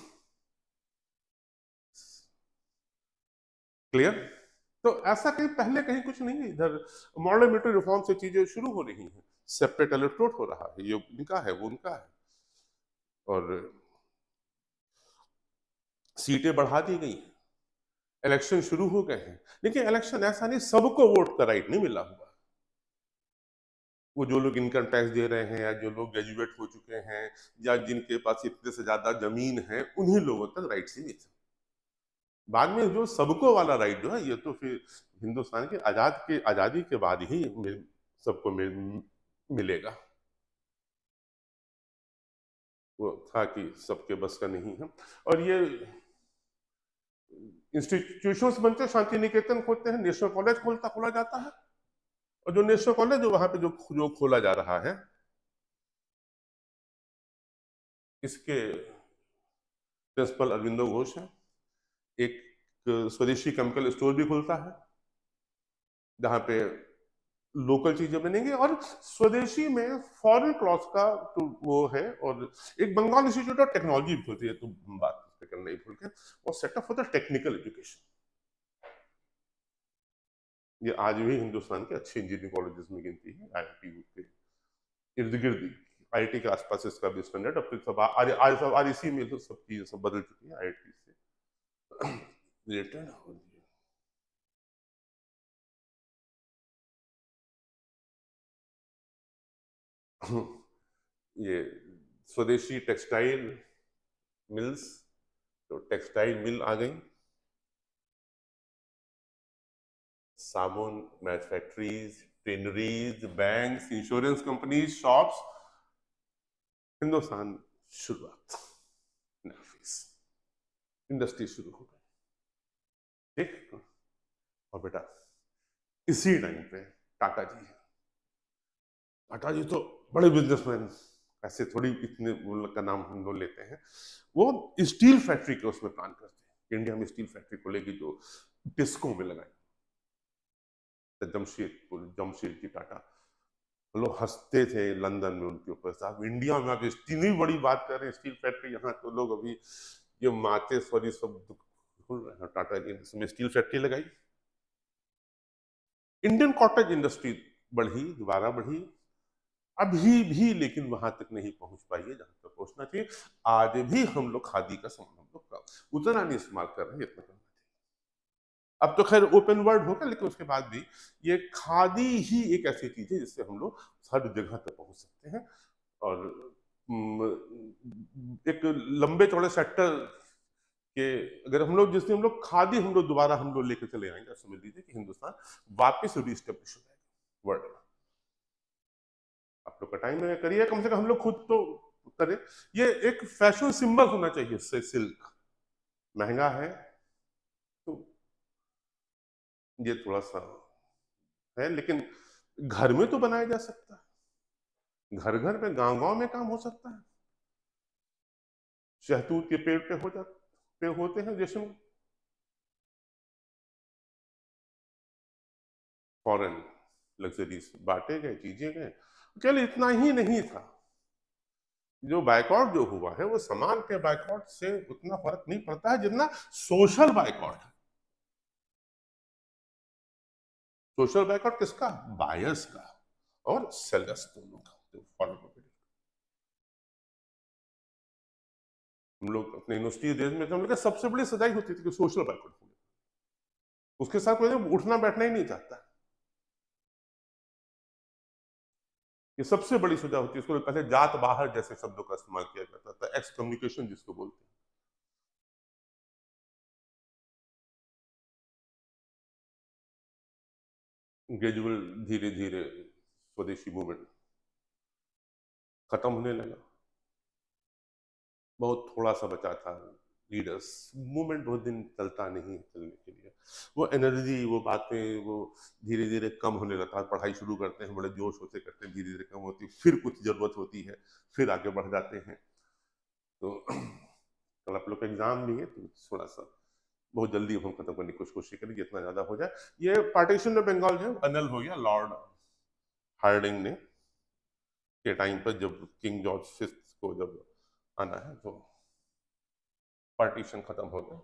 क्लियर तो ऐसा कहीं पहले कहीं कुछ नहीं है इधर मॉडल मिलिट्री रिफॉर्म से चीजें शुरू हो रही हैं सेपरेट इलेक्ट्रोड हो रहा है ये इनका है वो उनका है और सीटें बढ़ा दी गई हैं इलेक्शन शुरू हो गए हैं लेकिन इलेक्शन ऐसा नहीं सबको वोट का राइट नहीं मिला हुआ वो जो लोग इनकम टैक्स दे रहे हैं या जो लोग ग्रेजुएट हो चुके हैं या जिनके पास इतने से ज्यादा जमीन है उन्हीं लोगों तक राइट ही मिल बाद में जो सबको वाला राइट जो है ये तो फिर हिंदुस्तान के आजाद के आजादी के बाद ही सबको मिल, मिलेगा वो था कि सबके बस का नहीं है और ये इंस्टीट्यूशंस बनते शांति निकेतन खोलते हैं नेशनल कॉलेज खोलता खोला जाता है और जो नेशनल कॉलेज जो वहां पे जो जो खोला जा रहा है इसके प्रिंसिपल अरविंदो घोष है एक स्वदेशी केमिकल स्टोर भी खुलता है जहां पे लोकल चीजें बनेंगे और स्वदेशी में फॉरेन क्रॉस का तो वो है और एक बंगाल इंस्टीट्यूट ऑफ टेक्नोलॉजी भी खुलती है तो बात करना भूल के और सेटअप फॉर है टेक्निकल एजुकेशन ये आज भी हिंदुस्तान के अच्छे इंजीनियरिंग कॉलेजेस में गिनती है आई के इर्द गिर्द आई के आसपास इसका भी स्टैंडर्ड अब तो सब आज सब आज इसी में तो सब चीज़ें सब बदल चुकी हैं आई से रिलेटेड ये स्वदेशी टेक्सटाइल मिल्स तो टेक्सटाइल मिल आ गई साबुन match factories tanneries bank insurance companies shops Hindustan शुरुआत इंडस्ट्री शुरू हो गई ठीक और बेटा इसी टाइम पे टाटा जी टाटा जी तो बड़े बिजनेसमैन ऐसे थोड़ी इतने का नाम हम लोग लेते हैं वो स्टील फैक्ट्री के उसमें प्लान करते हैं इंडिया में स्टील फैक्ट्री खोलेगी जो डिस्को में लगाए जमशेदपुर जमशेद जी टाटा लोग हंसते थे लंदन में उनके ऊपर साहब इंडिया में आप इतनी बड़ी बात कर रहे हैं स्टील फैक्ट्री यहाँ तो लोग अभी ये माते सॉरी सब टाटा जी इसमें स्टील फैक्ट्री लगाई इंडियन कॉटेज इंडस्ट्री बढ़ी दोबारा बढ़ी अभी भी लेकिन वहां तक नहीं पहुंच पाई है जहां तक पहुंचना चाहिए आज भी हम लोग खादी का सामान हम लोग उतना नहीं इस्तेमाल कर रहे हैं इतना अब तो खैर ओपन वर्ड होगा लेकिन उसके बाद भी ये खादी ही एक ऐसी चीज है जिससे हम लोग हर जगह तक पहुंच सकते हैं और एक लंबे चौड़े सेक्टर के अगर हम लोग जिससे हम लोग खादी हम लोग दोबारा हम लोग लेकर चले आएंगे समझ लीजिए कि हिंदुस्तान वापिस रिस्टेब्लिश हो जाएगा वर्ल्ड में आप लोग का करिए कम से कम हम लोग खुद तो करें ये एक फैशन सिंबल होना चाहिए इससे सिल्क महंगा है ये थोड़ा सा है लेकिन घर में तो बनाया जा सकता है घर घर में गांव गांव में काम हो सकता है शहतूत के पेड़ पे हो जाते पे होते हैं जैसे फॉरन लग्जरीज बांटे गए चीजें गए केवल इतना ही नहीं था जो बाइकआउट जो हुआ है वो सामान के बाइकआउट से उतना फर्क नहीं पड़ता है जितना सोशल बाइकआउट है सोशल बैकआउट किसका बायर्स का और सेलर्स दोनों का हम लोग अपने यूनिवर्सिटी डेज में हम लोग सबसे बड़ी सजाई होती थी कि सोशल बैकआउट हो उसके साथ कोई उठना बैठना ही नहीं चाहता ये सबसे बड़ी सजा होती है उसको पहले जात बाहर जैसे शब्दों का इस्तेमाल किया जाता था एक्स कम्युनिकेशन जिसको बोलते हैं ग्रेजुअल धीरे धीरे स्वदेशी मूवमेंट खत्म होने लगा बहुत थोड़ा सा बचा था लीडर्स मूवमेंट बहुत दिन चलता नहीं है चलने के लिए वो एनर्जी वो बातें वो धीरे धीरे कम होने लगता है पढ़ाई शुरू करते हैं बड़े जोश होते करते हैं धीरे धीरे कम होती है फिर कुछ ज़रूरत होती है फिर आगे बढ़ जाते हैं तो कल आप लोग का एग्ज़ाम भी है तो थोड़ा सा बहुत जल्दी हम खत्म करने की कोशिश करें जितना ज्यादा हो जाए ये पार्टीशन ऑफ बंगाल जो अनल हो गया लॉर्ड हार्डिंग ने के टाइम पर जब किंग जॉर्ज फिफ्थ को जब आना है तो पार्टीशन खत्म हो गया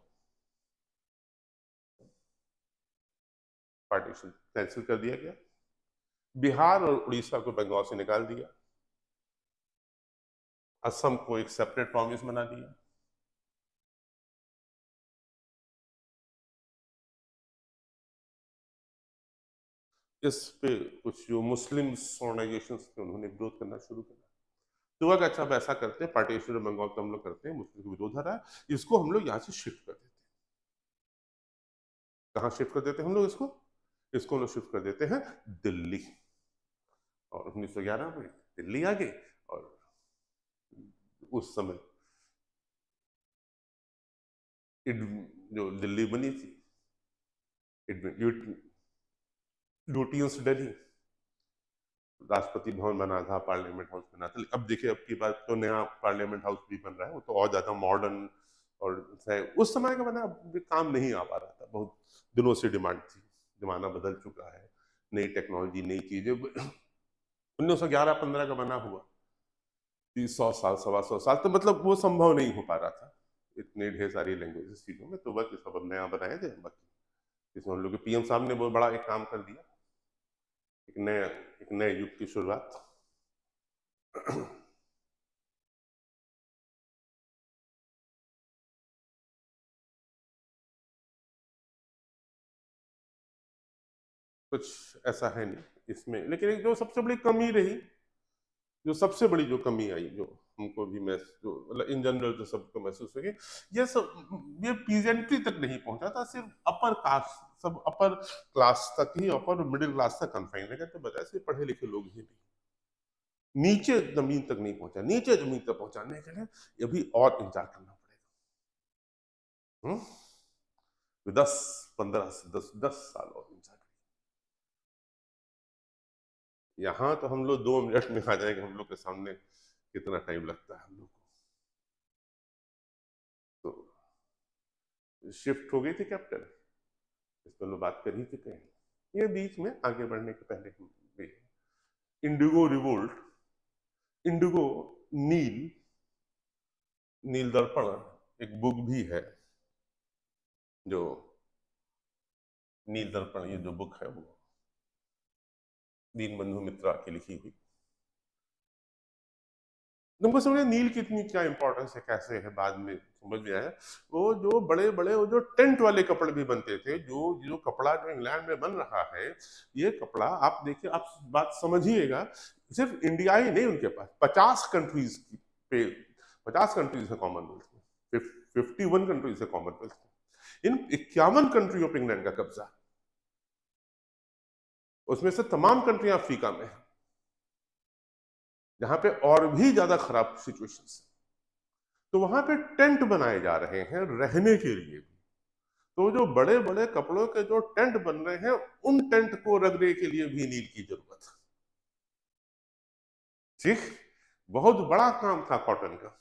पार्टीशन कैंसिल कर दिया गया बिहार और उड़ीसा को बंगाल से निकाल दिया असम को एक सेपरेट प्रोविंस बना दिया इस पे कुछ जो मुस्लिम ऑर्गेनाइजेशन थे उन्होंने विरोध करना शुरू किया तो वह अच्छा हम ऐसा करते हैं पार्टीशन ऑफ बंगाल का हम लोग करते हैं मुस्लिम का विरोध हरा है इसको हम लोग यहाँ से शिफ्ट कर देते हैं कहाँ शिफ्ट कर देते हैं हम लोग इसको इसको हम लोग शिफ्ट कर देते हैं दिल्ली और उन्नीस सौ ग्यारह में दिल्ली आ गई और उस समय जो दिल्ली बनी थी ड्यूटीज डली राष्ट्रपति भवन बना था पार्लियामेंट हाउस बना था अब देखिए अब की बात तो नया पार्लियामेंट हाउस भी बन रहा है वो तो और ज़्यादा मॉडर्न और उस समय का बना काम नहीं आ पा रहा था बहुत दिनों से डिमांड थी जमाना बदल चुका है नई टेक्नोलॉजी नई चीज़ें उन्नीस सौ ग्यारह पंद्रह का बना हुआ तीस सौ साल सवा सौ साल तो मतलब वो संभव नहीं हो पा रहा था इतने ढेर सारी लैंग्वेजेस चीज़ों में तो बस सब नया बनाए थे बाकी इसमें हम लोग के पीएम साहब ने बहुत बड़ा एक काम कर दिया एक नए एक नए युग की शुरुआत कुछ ऐसा है नहीं इसमें लेकिन एक जो सबसे बड़ी कमी रही जो सबसे बड़ी जो कमी आई जो हमको भी महसूस इन जनरल तो सबको महसूस होगी ये सब ये पीजेंट्री तक नहीं पहुंचा था सिर्फ अपर कास्ट सब अपर क्लास तक ही अपर मिडिल क्लास तक कन्फाइन रहेगा तो बजाय से पढ़े लिखे लोग ही नहीं नीचे जमीन तक नहीं पहुंचा नीचे जमीन तक पहुंचाने के लिए ये भी और इंतजार करना पड़ेगा हुँ? हम्म? दस पंद्रह से दस दस साल और इंतजार यहाँ तो हम लोग दो मिनट में आ जाएंगे हम लोग के सामने कितना टाइम लगता है हम लोग को तो शिफ्ट हो गई थी कैप्टन इस पर लोग बात कर ही चुके हैं ये बीच में आगे बढ़ने के पहले भी इंडिगो रिवोल्ट इंडिगो नील नील दर्पण एक बुक भी है जो नील दर्पण ये जो बुक है वो दीनबंधु मित्रा की लिखी हुई तुमको समझे नील कितनी क्या इंपॉर्टेंस है कैसे है बाद में समझ में आया वो जो बड़े बड़े वो जो टेंट वाले कपड़े भी बनते थे जो जो कपड़ा जो इंग्लैंड में बन रहा है ये कपड़ा आप देखिए आप बात समझिएगा सिर्फ इंडिया ही नहीं उनके पास पचास कंट्रीज पे पचास कंट्रीज है कॉमनवेल्थ में फिफ्टी वन कंट्रीज है कॉमनवेल्थ में इन इक्यावन कंट्रियों पर इंग्लैंड का कब्जा उसमें से तमाम कंट्रियां अफ्रीका में है जहां पे और भी ज्यादा खराब सिचुएशन तो वहां पे टेंट बनाए जा रहे हैं रहने के लिए तो जो बड़े बड़े कपड़ों के जो टेंट बन रहे हैं उन टेंट को रखने के लिए भी नील की जरूरत ठीक बहुत बड़ा काम था कॉटन का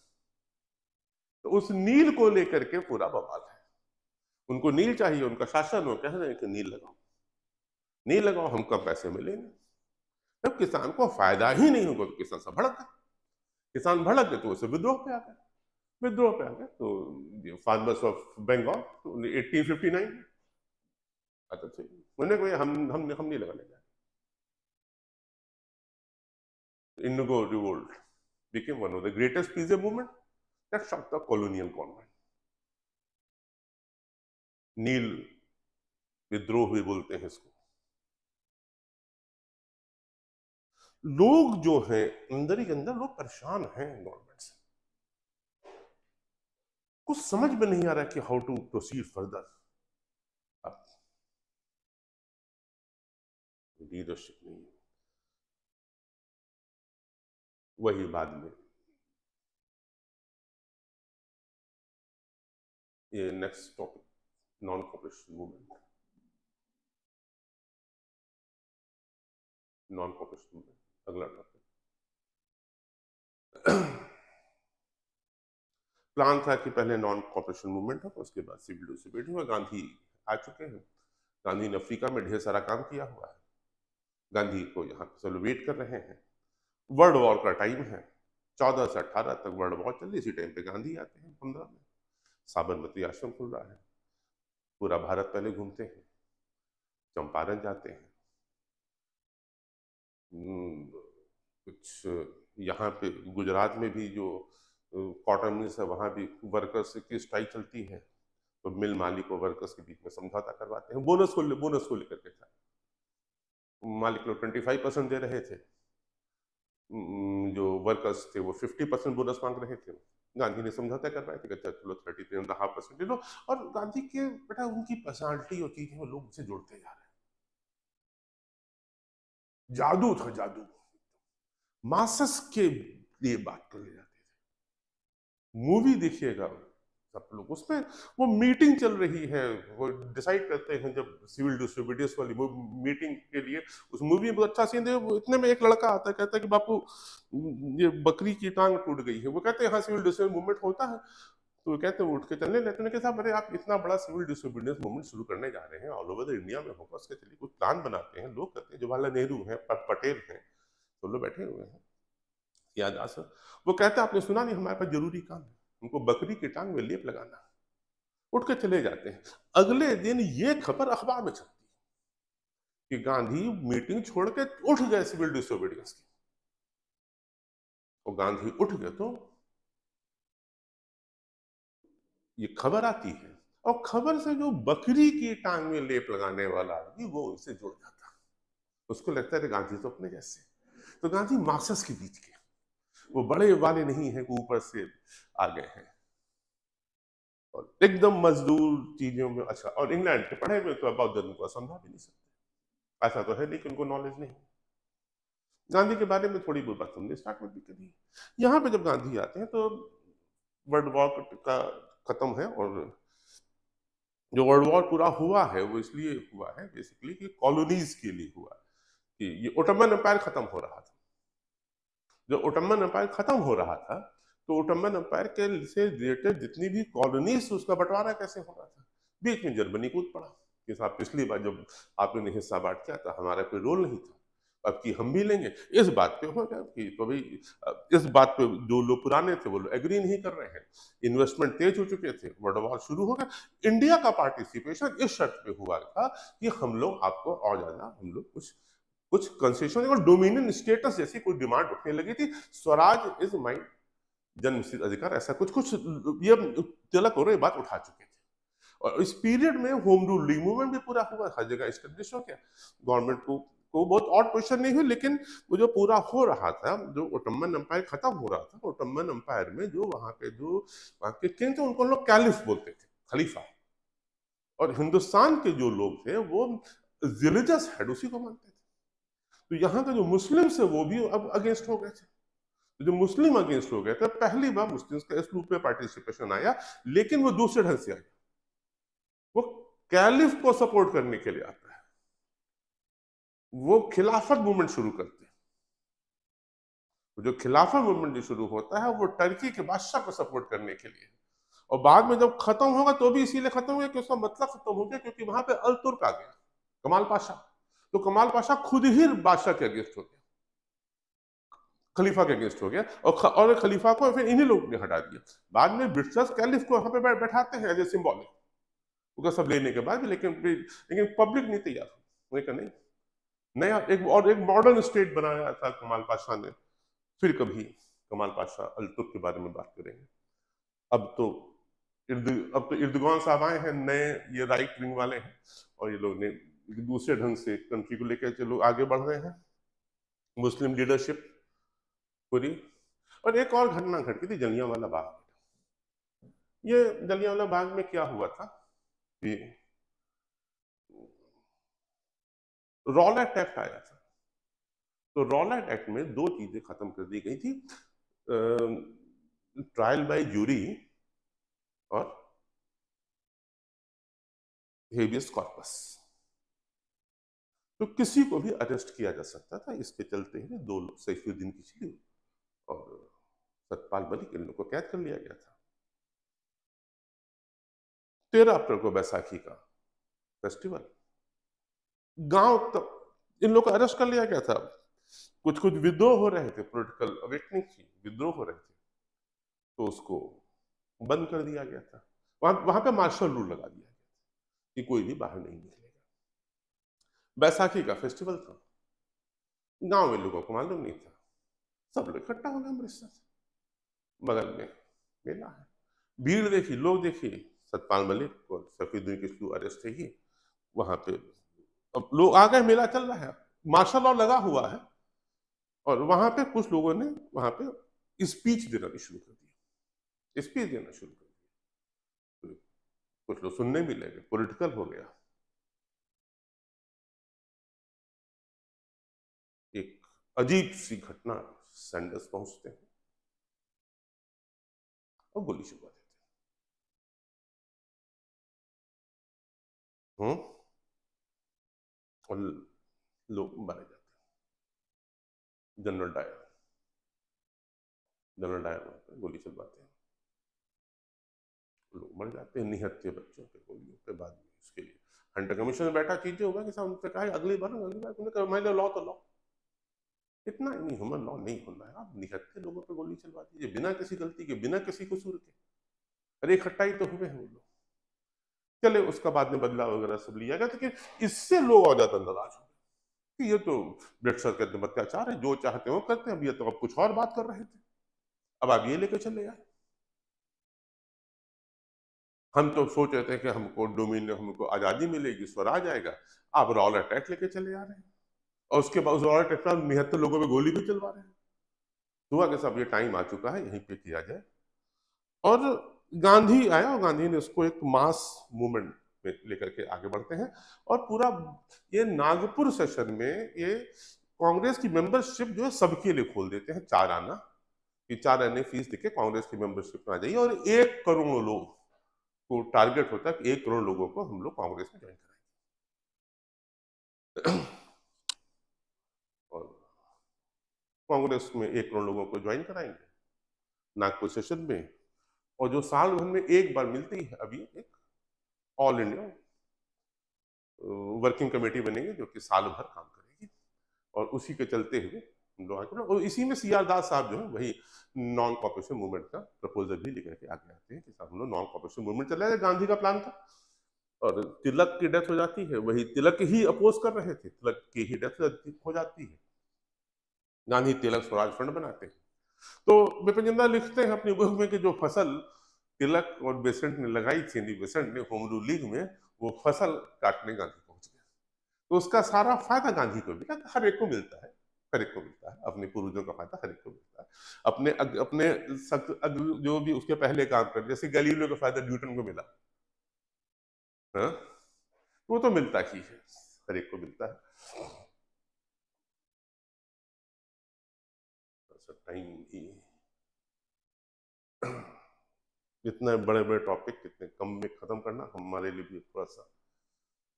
तो उस नील को लेकर के पूरा बवाल है उनको नील चाहिए उनका शासन हो कह रहे हैं कि नील लगाओ नील लगाओ हमको पैसे मिलेंगे जब किसान को फायदा ही नहीं होगा तो किसान सब भड़क गया किसान भड़क गए तो उसे विद्रोह पे आ गए विद्रोह पे आ गए तो फार्मर्स ऑफ बंगाल तो एटीन फिफ्टी नाइन अच्छा ठीक उन्हें कोई हम हम हम नहीं लगाने जाए indigo revolt became one of the greatest peasant movement that shook the colonial government नील विद्रोह भी बोलते हैं इसको लोग जो हैं अंदर ही अंदर लोग परेशान हैं गवर्नमेंट से कुछ समझ में नहीं आ रहा कि हाउ टू प्रोसीड फर्दर अब लीडरशिप नहीं वही बाद में ये next topic non cooperation movement non cooperation movement अगला टॉपिक प्लान था कि पहले नॉन कॉपरेशन मूवमेंट होगा उसके बाद सिविल डिसोबेट हुआ गांधी आ चुके हैं गांधी ने अफ्रीका में ढेर सारा काम किया हुआ है गांधी को यहाँ सेलिब्रेट कर रहे हैं वर्ल्ड वॉर का टाइम है चौदह से अट्ठारह तक वर्ल्ड वॉर चल रही इसी टाइम पे गांधी आते हैं पंद्रह में साबरमती आश्रम खुल रहा है पूरा भारत पहले घूमते हैं चंपारण जाते हैं हम्म, कुछ यहाँ पे गुजरात में भी जो कॉटन मिल्स है वहाँ भी वर्कर्स की स्ट्राइक चलती है तो मिल मालिक और वर्कर्स के बीच में समझौता करवाते हैं बोनस को बोनस को लेकर के था मालिक लोग ट्वेंटी फाइव परसेंट दे रहे थे जो वर्कर्स थे वो फिफ्टी परसेंट बोनस मांग रहे थे गांधी ने समझौता करवाया थे अच्छा चलो thirty three and half percent लो और गांधी के बेटा उनकी पर्सनैलिटी और चीजें वो लोग उनसे जोड़ते जा रहे हैं जादू था जादू मासस के लिए बात करी जाती थी मूवी देखिएगा सब लोग उसमें वो मीटिंग चल रही है वो डिसाइड करते हैं जब सिविल डिस्ट्रीब्यूटर्स वाली वो मीटिंग के लिए उस मूवी में बहुत अच्छा सीन है इतने में एक लड़का आता है कहता है कि बापू ये बकरी की टांग टूट गई है वो कहते हैं हाँ सिविल डिस्ट्रीब्यूट मूवमेंट होता है तो कहते हैं उठ के चलने लेते तो हैं साहब अरे आप इतना बड़ा सिविल डिस्ट्रीब्यूटर्स मूवमेंट शुरू करने जा रहे हैं ऑल ओवर द इंडिया में होगा उसके चलिए कुछ प्लान बनाते हैं लोग कहते हैं जवाहरलाल नेहरू हैं पटेल हैं तो लोग बैठे हुए हैं याद आ सर वो हैं आपने सुना नहीं हमारे पास जरूरी काम है उनको बकरी की टांग में लेप लगाना उठ के चले जाते हैं अगले दिन ये खबर अखबार में छपती है कि गांधी मीटिंग छोड़ के उठ गए सिविल डिसोबीडियंस की और गांधी उठ गए तो ये खबर आती है और खबर से जो बकरी की टांग में लेप लगाने वाला आदमी वो उनसे जुड़ जाता उसको लगता है गांधी तो अपने जैसे तो गांधी मार्क्स के बीच के वो बड़े वाले नहीं है ऊपर से आ गए हैं और एकदम मजदूर चीजों में अच्छा और इंग्लैंड के पढ़े हुए तो बहुत धर्म को समझा भी नहीं सकते ऐसा तो है लेकिन उनको नॉलेज नहीं गांधी के बारे में थोड़ी बहुत बात हमने स्टार्ट में भी करी यहाँ पे जब गांधी आते हैं तो वर्ल्ड वॉर का खत्म है और जो वर्ल्ड वॉर पूरा हुआ है वो इसलिए हुआ है बेसिकली कि कॉलोनीज के लिए हुआ कि ये ओटमन एम्पायर खत्म हो रहा था जो ओटम्बन अंपायर खत्म हो रहा था तो ओटम्बन अंपायर के से रिलेटेड जितनी भी कॉलोनीज उसका बंटवारा कैसे हो रहा था बीच में जर्मनी कूद पड़ा कि साहब पिछली बार जब आप लोगों ने हिस्सा बांट किया था हमारा कोई रोल नहीं था अब कि हम भी लेंगे इस बात पे हो गया कि तो भाई इस बात पे जो लोग पुराने थे वो लोग एग्री नहीं कर रहे हैं इन्वेस्टमेंट तेज हो चुके थे वर्ल्ड वॉर शुरू हो गया इंडिया का पार्टिसिपेशन इस शर्त पे हुआ था कि हम लोग आपको और ज़्यादा हम लोग कुछ कुछ कंसेशन और डोमिनियन स्टेटस जैसी कुछ डिमांड उठने लगी थी स्वराज इज माई जन्म अधिकार ऐसा कुछ कुछ ये तिलक और ये बात उठा चुके थे और इस पीरियड में होम रूल लीग मूवमेंट भी पूरा हुआ हर जगह स्टेब्लिश हो गया गवर्नमेंट को को बहुत और पोजिशन नहीं हुई लेकिन वो जो पूरा हो रहा था जो ओटम्बन अम्पायर खत्म हो रहा था ओटम्बन अम्पायर में जो वहाँ के जो वहाँ के किंग थे उनको लोग कैलिफ बोलते थे खलीफा और हिंदुस्तान के जो लोग थे वो रिलीजियस हेड उसी को मानते तो यहां का तो जो मुस्लिम है वो भी अब अगेंस्ट हो गए थे तो जो मुस्लिम अगेंस्ट हो गए थे पहली बार मुस्लिम का इस रूप में पार्टिसिपेशन आया लेकिन वो दूसरे ढंग से आया वो कैलिफ को सपोर्ट करने के लिए आता है वो खिलाफत मूवमेंट शुरू करते जो खिलाफत मूवमेंट जो शुरू होता है वो टर्की के बादशाह को सपोर्ट करने के लिए और बाद में जब खत्म होगा तो भी इसीलिए खत्म होगा कि उसका मतलब खत्म हो गया क्योंकि वहां पे अल तुर्क आ गया कमाल पाशाह तो कमाल पाशा खुद ही बादशाह के अगेंस्ट हो गया खलीफा के अगेंस्ट हो गया और और खलीफा को फिर इन्हीं लोगों ने हटा दिया बाद में ब्रिटिश कैलिफ को वहां पे बैठाते हैं एज ए सिम्बॉलिक उनका सब लेने के बाद लेकिन लेकिन पब्लिक नहीं तैयार हुई नहीं नया एक और एक मॉडर्न स्टेट बनाया था कमाल पाशा ने फिर कभी कमाल पाशा अलतुक के बारे में बात करेंगे अब तो इर्द अब तो इर्दगान साहब आए हैं नए ये राइट विंग वाले हैं और ये लोग ने दूसरे ढंग से कंट्री को लेकर चलो आगे बढ़ रहे हैं मुस्लिम लीडरशिप पूरी और एक और घटना घट गई थी जलियावाला बाग ये जलियांवाला बाग में क्या हुआ था रॉलेट एक्ट आया था तो रॉलेट एक्ट में दो चीजें खत्म कर दी गई थी ट्रायल बाय जूरी और हेबियस कॉर्पस तो किसी को भी अरेस्ट किया जा सकता था इसके चलते ही दो लोग सैफुद्दीन छिड़ी और सतपाल मलिक इन लोग को कैद कर लिया गया था तेरह अप्रैल को बैसाखी का फेस्टिवल गांव तक इन लोग को अरेस्ट कर लिया गया था कुछ कुछ विद्रोह हो रहे थे पोलिटिकल अवेटनिंग थी विद्रोह हो रहे थे तो उसको बंद कर दिया गया था वहां वहां मार्शल रूल लगा दिया गया था कि कोई भी बाहर नहीं निकले बैसाखी का फेस्टिवल था गांव में लोगों को मालूम नहीं था सब लोग इकट्ठा हो गए अमृतसर से बगल में मेला है भीड़ देखी लोग देखिए सतपाल मलिक और दुई किस्लू अरेस्ट है ही वहां पे अब लोग आ गए मेला चल रहा है मार्शल लॉ लगा हुआ है और वहां पे कुछ लोगों ने वहां पे स्पीच देना भी शुरू कर दिया स्पीच देना शुरू कर दिया कुछ लोग सुनने भी लगे पॉलिटिकल हो गया अजीब सी घटना सैंडस पहुंचते हैं और गोली छुपा देते हैं हम्म? और लोग मारे जाते हैं जनरल डायर जनरल डायर वहां पर गोली चलवाते हैं लोग मर जाते हैं निहत्य बच्चों के गोलियों के बाद उसके लिए हंटर कमीशन में बैठा चीजें होगा कि साहब उनसे कहा अगली बार अगली बार तुमने उन्होंने लॉ तो लॉ इतना इनह्यूमन लॉ नहीं होना है आप निहत्ते लोगों पर गोली चलवा दीजिए बिना किसी गलती के बिना किसी कसूर के अरे इकट्ठा ही तो हुए हैं वो लोग चले उसका बाद में बदलाव वगैरह सब लिया गया कि इससे लोग और ज्यादा नाराज हो कि ये तो ब्रिटिशर के अत्याचार है जो चाहते हैं वो करते हैं अब ये तो अब कुछ और बात कर रहे थे अब आप ये लेकर चले यार हम तो सोच रहे थे कि हमको डोमिन हमको आजादी मिलेगी स्वराज आएगा आप रॉल अटैक लेके चले आ रहे हैं और उसके बाद उस और टकराव निहत्तर लोगों पर गोली भी चलवा रहे हैं हुआ कि साहब ये टाइम आ चुका है यहीं पे किया जाए और गांधी आया और गांधी ने उसको एक मास मूवमेंट में लेकर के आगे बढ़ते हैं और पूरा ये नागपुर सेशन में ये कांग्रेस की मेंबरशिप जो है सबके लिए खोल देते हैं चार आना कि चार आने फीस देके कांग्रेस की मेंबरशिप में आ जाइए और एक करोड़ लोग को टारगेट होता है कि एक करोड़ लोगों को हम लोग कांग्रेस में ज्वाइन कराएंगे कांग्रेस में एक करोड़ लोगों को ज्वाइन कराएंगे नागपुर सेशन में और जो साल भर में एक बार मिलती है अभी एक ऑल इंडिया वर्किंग कमेटी बनेगी जो कि साल भर काम करेगी और उसी के चलते हुए और इसी में सी आर दास साहब जो है वही नॉन कॉपरेशन मूवमेंट का प्रपोजल भी लेकर के आगे आते हैं कि साहब हम लोग नॉन कॉपरेशन मूवमेंट चला जाए गांधी का प्लान था और तिलक की डेथ हो जाती है वही तिलक ही अपोज कर रहे थे तिलक की ही डेथ हो जाती है गांधी तिलक स्वराज फंड बनाते हैं तो बिपिन चंद्रा लिखते हैं अपनी बुक में कि जो फसल तिलक और बेसेंट ने लगाई थी बेसेंट ने होम रूल लीग में वो फसल काटने गांधी पहुंच गया तो उसका सारा फायदा गांधी को मिला हर एक को मिलता है हर एक को मिलता है अपने पूर्वजों का फायदा हर एक को मिलता है अपने अग, अपने सक, अग, जो भी उसके पहले काम कर जैसे गलीलो का फायदा न्यूटन को मिला हा? वो तो मिलता ही है हर एक को मिलता है टाइम ही इतने बड़े बड़े टॉपिक कितने कम में ख़त्म करना हमारे लिए भी थोड़ा सा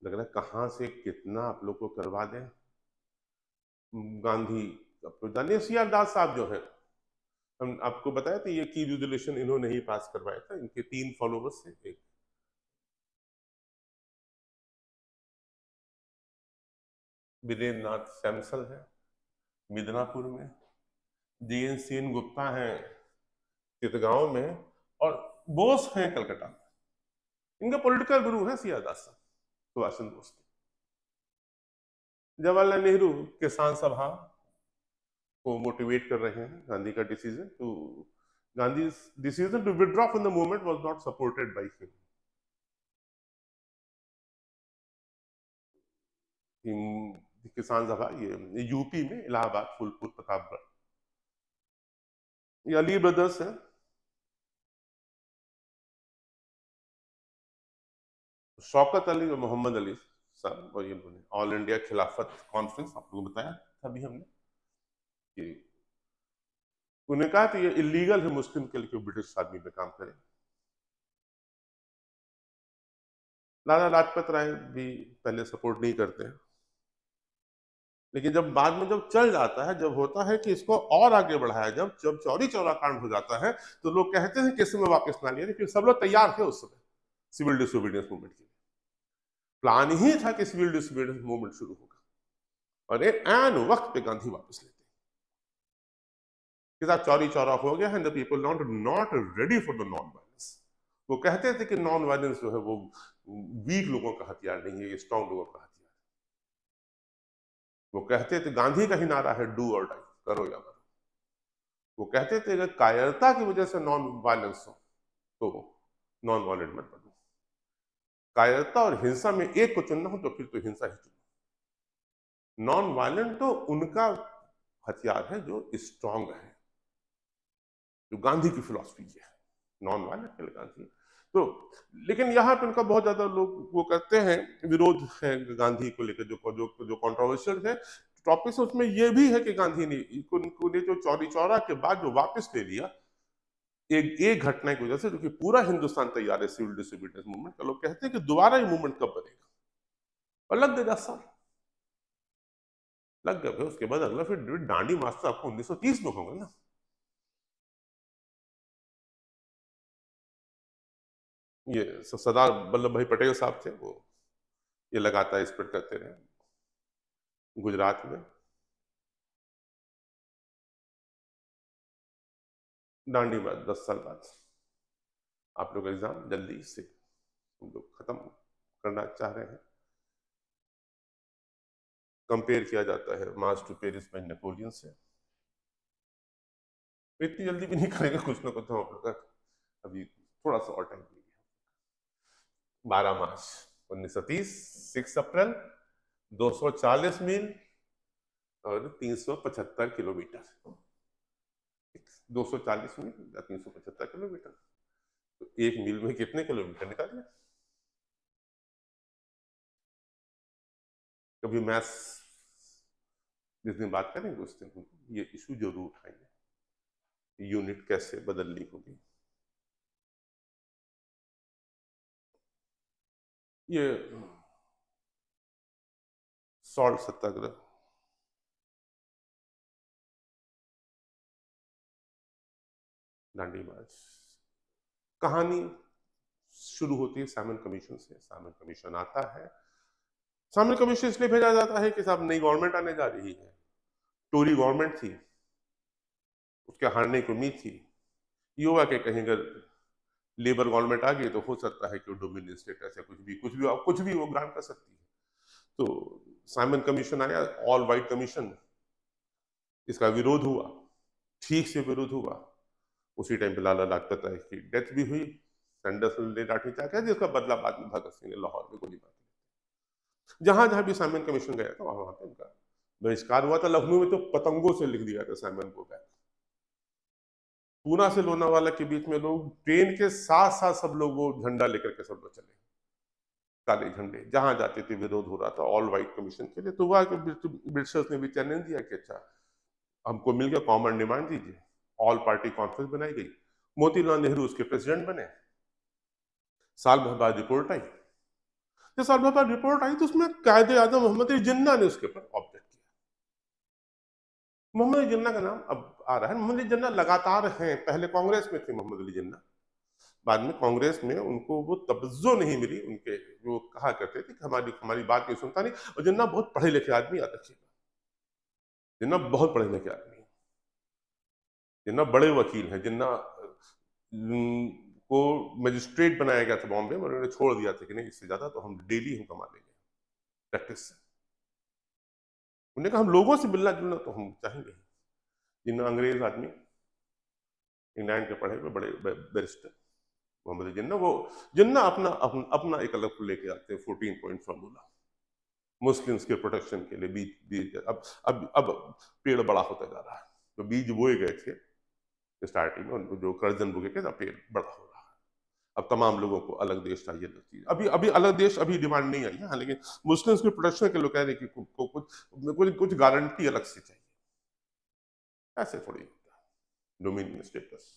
लग रहा है कहाँ से कितना आप लोग को करवा दें गांधी आप लोग तो जानिए सी आर दास साहब जो है हम आपको बताया था ये की रेजुलेशन इन्होंने ही पास करवाया था इनके तीन फॉलोवर्स थे एक वीरेंद्र नाथ सैमसल है मिदनापुर में J N C N Gupta हैं चितगांव में और बोस हैं कलकत्ता में इनका पॉलिटिकल गुरु है सिया दास सुभाष चंद्र बोस के जवाहरलाल नेहरू किसान सभा को मोटिवेट कर रहे हैं गांधी का decision to Gandhi decision to withdraw from the movement was not supported by him Kisan Sabha ये यूपी में इलाहाबाद फूलपुर प्रतापगढ़ ये अली ब्रदर्स है शौकत अली और मोहम्मद अली साहब और ये बोले ऑल इंडिया खिलाफत कॉन्फ्रेंस आप लोगों बताया था हमने उन्हें उन्होंने कहा कि ये इलीगल है मुस्लिम के लिए ब्रिटिश आदमी पे काम करे लाला लाजपत राय भी पहले सपोर्ट नहीं करते हैं लेकिन जब बाद में जब चल जाता है जब होता है कि इसको और आगे बढ़ाया जब जब चौरी चौरा कांड हो जाता है तो लोग कहते हैं कि समय वापस ना लिया लेकिन सब लोग तैयार थे उस समय सिविल डिसोबीडियंस मूवमेंट के लिए प्लान ही था कि सिविल डिसोबीडियंस मूवमेंट शुरू होगा और एक एन वक्त पे गांधी वापस लेते हैं चौरी चौरा हो गया and the people not not ready for the non violence वो कहते थे कि नॉन वायलेंस जो है वो वीक लोगों का हथियार नहीं है स्ट्रांग लोगों का वो कहते थे गांधी का ही नारा है डू और डाई करो या मरो वो कहते थे अगर कायरता की वजह से नॉन वायलेंस हो तो नॉन वायलेंट मत बनो कायरता और हिंसा में एक को चुनना हो तो फिर तो हिंसा ही चुनो नॉन वायलेंट तो उनका हथियार है जो स्ट्रांग है जो गांधी की फिलोसफी है नॉन वायलेंट गांधी तो लेकिन यहाँ पे उनका बहुत ज्यादा लोग वो करते हैं विरोध है गांधी को लेकर जो जो जो कॉन्ट्रोवर्शियल है टॉपिक्स उसमें यह भी है कि गांधी ने ने जो चौरी चौरा के बाद जो वापस ले लिया एक एक घटना की वजह से जो कि पूरा हिंदुस्तान तैयार है सिविल डिसोबीडियंस मूवमेंट का लोग कहते हैं कि दोबारा ये मूवमेंट कब बनेगा और लग गए दस साल लग गए उसके बाद अगला फिर डांडी मास्टर आपको तीस में होगा ना ये सरदार वल्लभ भाई पटेल साहब थे वो ये लगातार स्प्रेड करते रहे गुजरात में डांडी बाद दस साल बाद आप लोग एग्जाम जल्दी से हम लोग खत्म करना चाह रहे हैं कंपेयर किया जाता है मार्च टू पेरिस में नेपोलियन से इतनी जल्दी भी नहीं करेंगे कुछ ना कुछ तो अभी थोड़ा सा और टाइम 12 मार्च उन्नीस सौ तीस सिक्स अप्रैल 240 मील और 375 किलोमीटर 240 मील या 375 किलोमीटर तो एक मील में कितने किलोमीटर लिया कभी मैथ्स जिस दिन बात करेंगे उस दिन ये इशू जरूर उठाएंगे यूनिट कैसे बदलनी होगी ये सॉल्ट सत्याग्रह दांडी मार्च कहानी शुरू होती है सामन कमीशन से सामन कमीशन आता है सैमन कमीशन इसलिए भेजा जाता है कि साहब नई गवर्नमेंट आने जा रही है टोरी गवर्नमेंट थी उसके हारने की उम्मीद थी ये के कि कहीं अगर लेबर गवर्नमेंट आ गई तो हो सकता है कि वो डोमिनियन स्टेटस या कुछ भी कुछ भी कुछ भी वो ग्रांट कर सकती है तो साइमन कमीशन आया ऑल वाइट कमीशन इसका विरोध हुआ ठीक से विरोध हुआ उसी टाइम पे लाला लाजपत राय की डेथ भी हुई सैंडर्स ने लाठी चाक जिसका बदला बाद में भगत सिंह ने लाहौर में गोली मार जहां जहां भी साइमन कमीशन गया था वहां वहां पे इनका बहिष्कार हुआ था लखनऊ में तो पतंगों से लिख दिया था साइमन को बैक पूना से लोनावाला के बीच में लोग ट्रेन के साथ साथ सब लोग वो झंडा लेकर के सब लोग चले काले झंडे जहां जाते थे विरोध हो रहा था ऑल व्हाइट कमीशन के लिए तो वह ब्रिटिशर्स ने भी चैलेंज दिया कि अच्छा हमको मिल गया कॉमन डिमांड दीजिए ऑल पार्टी कॉन्फ्रेंस बनाई गई मोतीलाल नेहरू उसके प्रेसिडेंट बने साल भर बाद रिपोर्ट आई जब साल भर बाद रिपोर्ट आई तो उसमें कायदे आजम मोहम्मद जिन्ना ने उसके ऊपर ऑब्जेक्ट किया मोहम्मद जिन्ना का नाम अब आ रहा है मोहम्मद अली जन्ना लगातार हैं पहले कांग्रेस में थे मोहम्मद अली जन्ना बाद में कांग्रेस में उनको वो तब्जो नहीं मिली उनके जो कहा करते थे कि हमारी हमारी बात नहीं सुनता नहीं और जिन्ना बहुत पढ़े लिखे आदमी याद रखिएगा जिन्ना बहुत पढ़े लिखे आदमी है जिन्ना बड़े वकील हैं जिन्ना को मजिस्ट्रेट बनाया गया था बॉम्बे में उन्होंने छोड़ दिया था कि नहीं इससे ज़्यादा तो हम डेली हम कमा लेंगे प्रैक्टिस से उन्होंने कहा हम लोगों से मिलना जुलना तो हम चाहेंगे तीन अंग्रेज आदमी इंग्लैंड के पढ़े हुए बड़े बेरिस्टर मोहम्मद जिन्ना वो जिन्ना अपना अपन, अपना एक अलग लेके आते हैं फोर्टीन पॉइंट फार्मूला मुस्लिम्स के प्रोटेक्शन के लिए बीज बीज अब अब अब पेड़ बड़ा होता जा रहा है तो बीज बोए गए थे स्टार्टिंग में जो कर्जन बुके थे पेड़ बड़ा हो रहा है अब तमाम लोगों को अलग देश चाहिए अभी अभी अलग देश अभी डिमांड नहीं आई है हाँ, लेकिन मुस्लिम्स के प्रोटेक्शन के लोग कह रहे हैं कि कुछ कुछ गारंटी अलग से चाहिए ऐसे थोड़ी डोमिन स्टेटस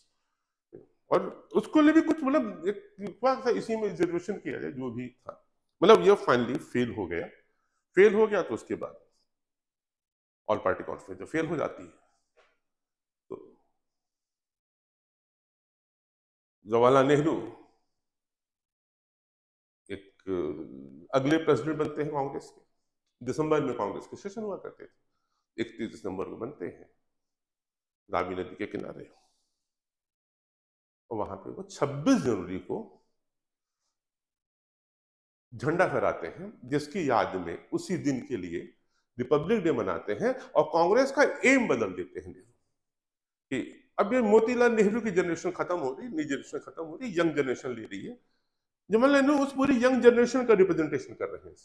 और उसको लिए भी कुछ मतलब एक सा इसी में रिजर्वेशन किया जाए जो भी था मतलब ये फाइनली फेल हो गया फेल हो गया तो उसके बाद ऑल पार्टी कॉन्फ्रेंस जो फेल हो जाती है तो जवाहरलाल नेहरू एक अगले प्रेसिडेंट बनते हैं कांग्रेस के दिसंबर में कांग्रेस के सेशन हुआ करते थे इकतीस दिसंबर को बनते हैं रावी नदी के किनारे और वहां पे वो 26 जनवरी को झंडा फहराते हैं जिसकी याद में उसी दिन के लिए रिपब्लिक डे मनाते हैं और कांग्रेस का एम बदल देते हैं कि अब ये मोतीलाल नेहरू की जनरेशन खत्म हो रही नई जनरेशन खत्म हो रही यंग जनरेशन ले रही है जवाहरलाल नेहरू उस पूरी यंग जनरेशन का रिप्रेजेंटेशन कर रहे हैं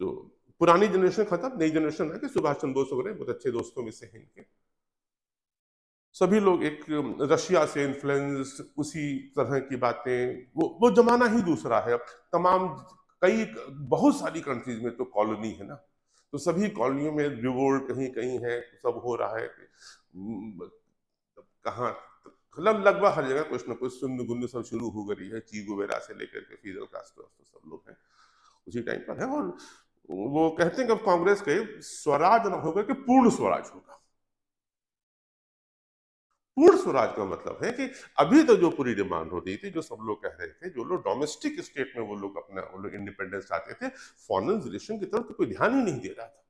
तो पुरानी जनरेशन खत्म नई जनरेशन है सुभाष चंद्र बोस वगैरह बहुत अच्छे दोस्तों में से हैं इनके सभी लोग एक रशिया से इन्फ्लुएंस उसी तरह की बातें वो वो जमाना ही दूसरा है तमाम कई बहुत सारी कंट्रीज में तो कॉलोनी है ना तो सभी कॉलोनियों में रिवोल्ट कहीं कहीं है सब हो रहा है कहाँ मतलब लगभग हर जगह कुछ ना कुछ सुन्न गुन्न सब शुरू हो गई है चीगो वगैरह से लेकर के फीजल तो सब लोग हैं उसी टाइम पर है और वो कहते हैं कि कांग्रेस के स्वराज ना होगा कि पूर्ण स्वराज होगा पूर्ण स्वराज का मतलब है कि अभी तो जो पूरी डिमांड हो रही थी जो सब लोग कह रहे थे जो लोग डोमेस्टिक स्टेट में वो लोग अपना वो लोग इंडिपेंडेंस चाहते थे फॉरन रिलेशन की तरफ तो कोई ध्यान ही नहीं दे रहा था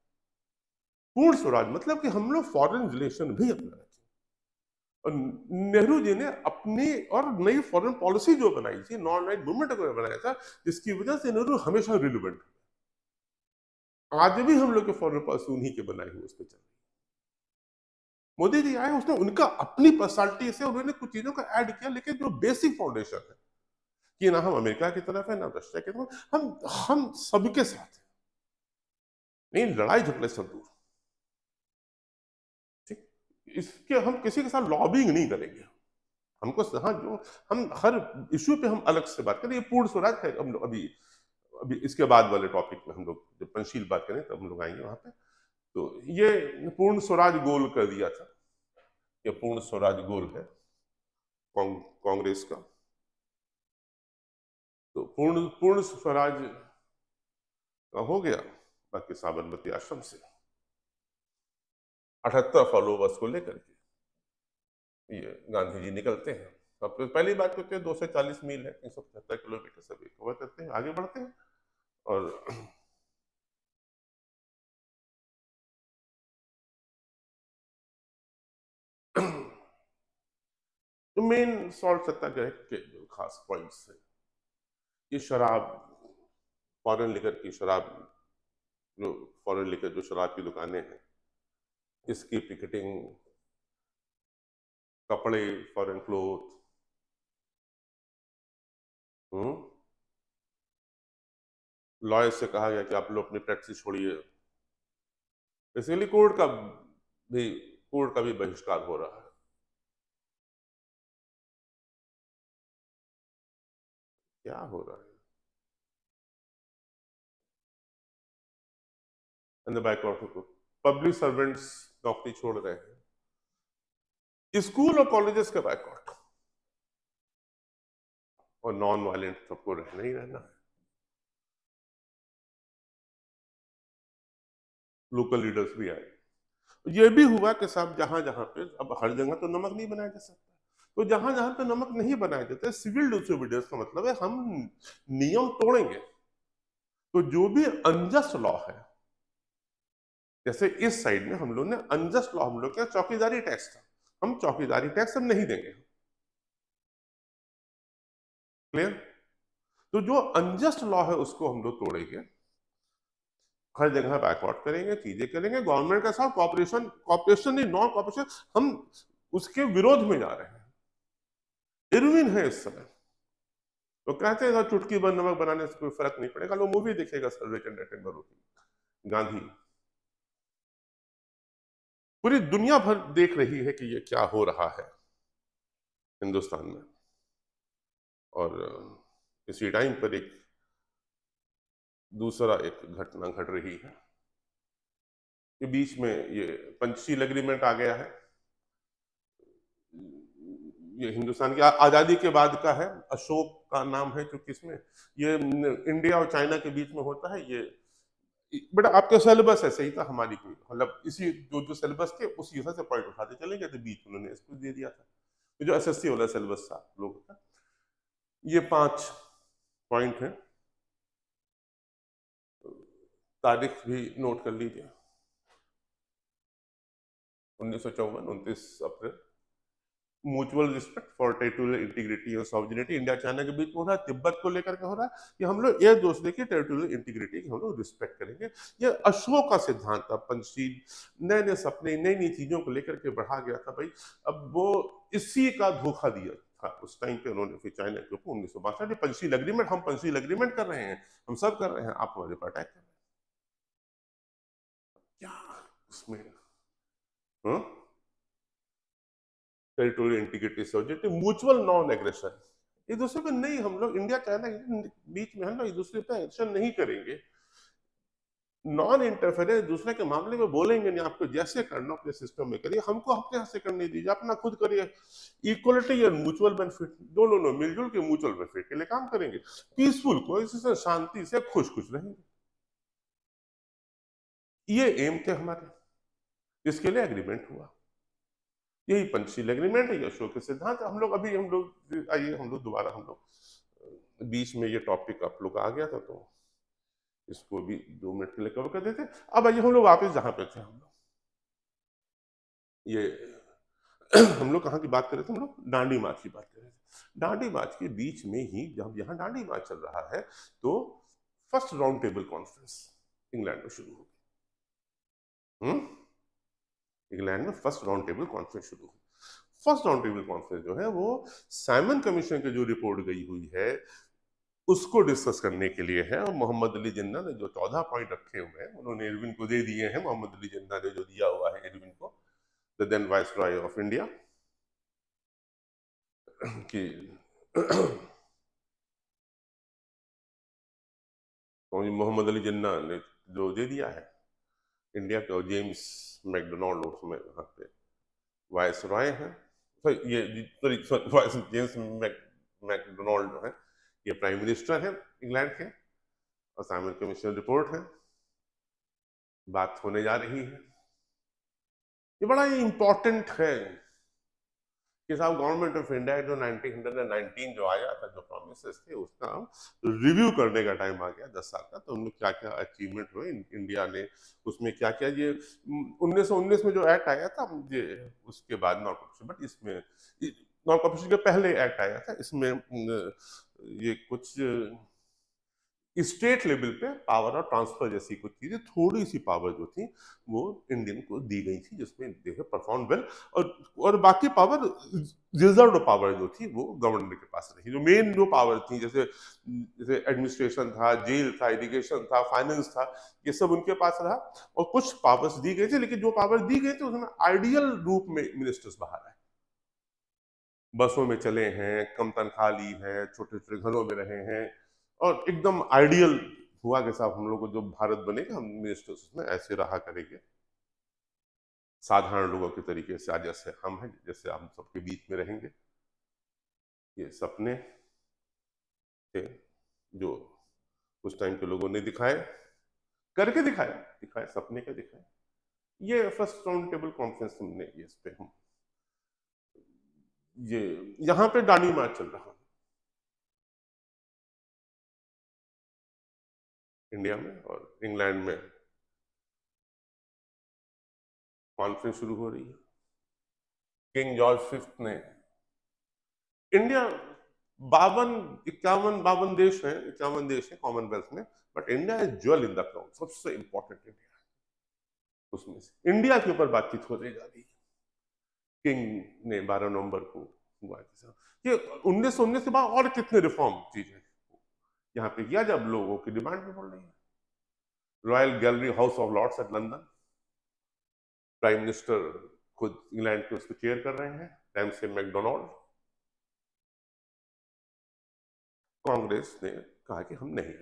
पूर्ण स्वराज मतलब कि हम लोग फॉरन रिलेशन भी अपना रहे नेहरू जी ने अपनी और नई फॉरेन पॉलिसी जो बनाई थी नॉन राइट मूवमेंट को बनाया था जिसकी वजह से नेहरू हमेशा रिलेवेंट आज भी हम लोग के फॉरेन पॉलिसी उन्हीं के बनाई हुई उस पर चल मोदी जी आए उसने उनका अपनी पर्सनालिटी से उन्होंने कुछ चीजों का ऐड किया लेकिन जो बेसिक फाउंडेशन है कि ना हम अमेरिका की तरफ है ना रशिया की तरफ हम हम सबके साथ हैं नहीं लड़ाई झगड़े से दूर ठीक इसके हम किसी के साथ लॉबिंग नहीं करेंगे हमको हाँ जो हम हर इश्यू पे हम अलग से बात करें ये पूर्ण स्वराज है हम अभी अभी इसके बाद वाले टॉपिक में हम लोग जब पंशील बात करें तब हम लोग आएंगे वहां पे तो ये पूर्ण स्वराज गोल कर दिया था ये पूर्ण स्वराज गोल है कांग्रेस का तो पूर्ण पूर्ण स्वराज का हो गया बाकी साबरमती आश्रम से अठहत्तर फॉलोवर्स को लेकर के ये गांधी जी निकलते हैं अब तो पहली बात करते हैं दो सौ चालीस मील है तीन सौ पचहत्तर किलोमीटर से भी कवर करते हैं आगे बढ़ते हैं और तो मेन सॉल्ट सत्याग्रह के खास पॉइंट्स हैं ये शराब फॉरेन लेकर की शराब जो फॉरेन लेकर जो शराब की दुकानें हैं इसकी पिकेटिंग कपड़े फॉरेन क्लोथ लॉयर्स से कहा गया कि आप लोग अपनी प्रैक्टिस छोड़िए बेसिकली कोर्ट का भी पूर्ण का भी बहिष्कार हो रहा है क्या हो रहा है इन द बैकलॉट को पब्लिक सर्वेंट्स नौकरी छोड़ रहे हैं स्कूल और कॉलेजेस का बैकआउट और नॉन वायलेंट सबको रहना ही रहना है लोकल लीडर्स भी आए ये भी हुआ कि साहब जहां जहां पे अब हर जगह तो नमक नहीं बनाया जा सकता तो जहां जहां पे नमक नहीं बनाया जाता सिविल डिसोबीडियंस का मतलब है हम नियम तोड़ेंगे तो जो भी अनजस्ट लॉ है जैसे इस साइड में हम लोग ने अनजस्ट लॉ हम लोग क्या चौकीदारी टैक्स था हम चौकीदारी टैक्स हम नहीं देंगे क्लियर तो जो अनजस्ट लॉ है उसको हम लोग तोड़ेंगे हर जगह बैकवर्ड करेंगे चीजें करेंगे गवर्नमेंट के साथ कॉपरेशन कॉपरेशन नहीं नॉन कॉपरेशन हम उसके विरोध में जा रहे हैं इरविन है इस समय तो कहते हैं चुटकी बन नमक बनाने से कोई फर्क नहीं पड़ेगा लोग मूवी देखेगा सर रिटन अटेंडरों की गांधी पूरी दुनिया भर देख रही है कि ये क्या हो रहा है हिंदुस्तान में और इसी टाइम पर एक दूसरा एक घटना घट रही है के बीच में ये पंचशील एग्रीमेंट आ गया है ये हिंदुस्तान की आज़ादी के बाद का है अशोक का नाम है जो किसमें ये इंडिया और चाइना के बीच में होता है ये बट आपका सिलेबस है सही था हमारी कोई मतलब इसी जो जो सिलेबस थे उसी हिसाब से पॉइंट उठाते चले गए थे बीच उन्होंने इसको दे दिया था जो एस वाला सिलेबस था लोगों का ये पांच पॉइंट है तारीख भी नोट कर लीजिए उन्नीस सौ चौवन April mutual respect for territorial integrity और सॉविजिनिटी इंडिया चाइना के बीच में हो रहा है तिब्बत को लेकर के हो रहा है कि हम लोग एक दूसरे की टेरिटोरियल इंटीग्रिटी की हम लोग रिस्पेक्ट करेंगे ये अशोक का सिद्धांत था पंचशील नए नए सपने नई नई चीजों को लेकर के बढ़ा गया था भाई अब वो इसी का धोखा दिया था उस टाइम पे उन्होंने फिर चाइना के ऊपर उन्नीस सौ बासठ पंचशील अग्रीमेंट हम पंचशील अग्रीमेंट कर रहे हैं हम सब कर रहे हैं आप हमारे पर अटैक कर रहे हैं टेरिटोरियल हाँ? इंटीग्रिटी से म्यूचुअल नॉन एग्रेशन एक दूसरे पे नहीं हम लोग इंडिया चाइना बीच में हम लोग एक दूसरे पे एक्शन नहीं करेंगे नॉन इंटरफेरेंस दूसरे के मामले में बोलेंगे नहीं आपको जैसे करना अपने सिस्टम में करिए हमको अपने हाथ से करने दीजिए अपना खुद करिए इक्वलिटी और म्यूचुअल बेनिफिट दोनों नो मिलजुल के म्यूचुअल बेनिफिट के लिए काम करेंगे पीसफुल को इससे शांति से खुश खुश रहेंगे ये एम थे हमारे इसके लिए एग्रीमेंट हुआ यही पंचशील एग्रीमेंट है अशोक के सिद्धांत हम लोग अभी हम लोग आइए हम लोग दोबारा हम लोग बीच में ये टॉपिक आप लोग आ गया था तो इसको भी दो मिनट के लिए कवर कर देते अब आइए हम लोग वापस जहां पे थे हम लोग ये हम लोग कहाँ की बात कर रहे थे हम लोग डांडी मार्च की बात कर रहे थे डांडी मार्च के बीच में ही जब यहाँ डांडी मार्च चल रहा है तो first round table conference England में शुरू होगी इंग्लैंड में फर्स्ट राउंड टेबल कॉन्फ्रेंस शुरू हुई फर्स्ट राउंड टेबल कॉन्फ्रेंस जो है वो साइमन कमीशन की जो रिपोर्ट गई हुई है उसको डिस्कस करने के लिए है और मोहम्मद अली जिन्ना ने जो चौदह पॉइंट रखे हुए हैं उन्होंने इरविन को दे दिए हैं मोहम्मद अली जिन्ना ने जो दिया हुआ है इरविन को the then viceroy of India कि तो मोहम्मद अली जिन्ना ने जो दे दिया है इंडिया के और जेम्स मैकडोनाल्ड उसमें यहाँ पे वायस राय हैं तो ये सॉरी जेम्स मैकडोनाल्ड जो है ये प्राइम मिनिस्टर हैं इंग्लैंड के और साइमन कमीशन रिपोर्ट है बात होने जा रही है ये बड़ा इंपॉर्टेंट है कि साहब गवर्नमेंट ऑफ इंडिया जो 1919 जो आया था जो प्रोमिस थे उसका हम रिव्यू करने का टाइम आ गया दस साल का तो हम क्या क्या अचीवमेंट हुए इंडिया ने उसमें क्या क्या ये उन्नीस में जो एक्ट आया था ये उसके बाद नॉन कॉपरेशन बट इसमें नॉन कॉपरेशन के पहले एक्ट आया था इसमें ये कुछ स्टेट लेवल पे पावर और ट्रांसफर जैसी कुछ चीजें थोड़ी सी पावर जो थी वो इंडियन को दी गई थी जिसमें देखे परफॉर्म वेल और और बाकी पावर रिजर्व पावर जो थी वो गवर्नर के पास रही जो मेन जो पावर थी जैसे जैसे एडमिनिस्ट्रेशन था जेल था एजुकेशन था फाइनेंस था ये सब उनके पास रहा और कुछ पावर्स दी गई थी लेकिन जो पावर दी गई थी उसमें आइडियल रूप में मिनिस्टर्स बाहर आए बसों में चले हैं कम तनख्वाह ली है छोटे छोटे घरों में रहे हैं और एकदम आइडियल हुआ के साथ हम लोग को जो भारत बनेगा हम मिनिस्टर्स में ऐसे रहा करेंगे साधारण लोगों के तरीके से आज जैसे हम हैं जैसे हम सबके बीच में रहेंगे ये सपने थे जो उस टाइम के लोगों ने दिखाए करके दिखाए दिखाए सपने का दिखाए ये फर्स्ट राउंड टेबल कॉन्फ्रेंस हमने इस पे हम ये यहाँ पे डानी मार चल रहा इंडिया में और इंग्लैंड में कॉन्फ्रेंस शुरू हो रही है किंग जॉर्ज फिफ्थ ने इंडिया बावन इक्यावन बावन देश है इक्यावन देश है कॉमनवेल्थ में but India is jewel in the crown सबसे इंपॉर्टेंट इंडिया उसमें से इंडिया के ऊपर बातचीत होती जा रही है किंग ने 12 नवंबर को हुआ ये उन्नीस सौ उन्नीस के बाद और कितने रिफॉर्म चीजें यहां पे किया जब लोगों की डिमांड भी बढ़ रही है royal gallery house of lords at London prime minister खुद इंग्लैंड के उसको चेयर कर रहे हैं से मैकडोनाल्ड कांग्रेस ने कहा कि हम नहीं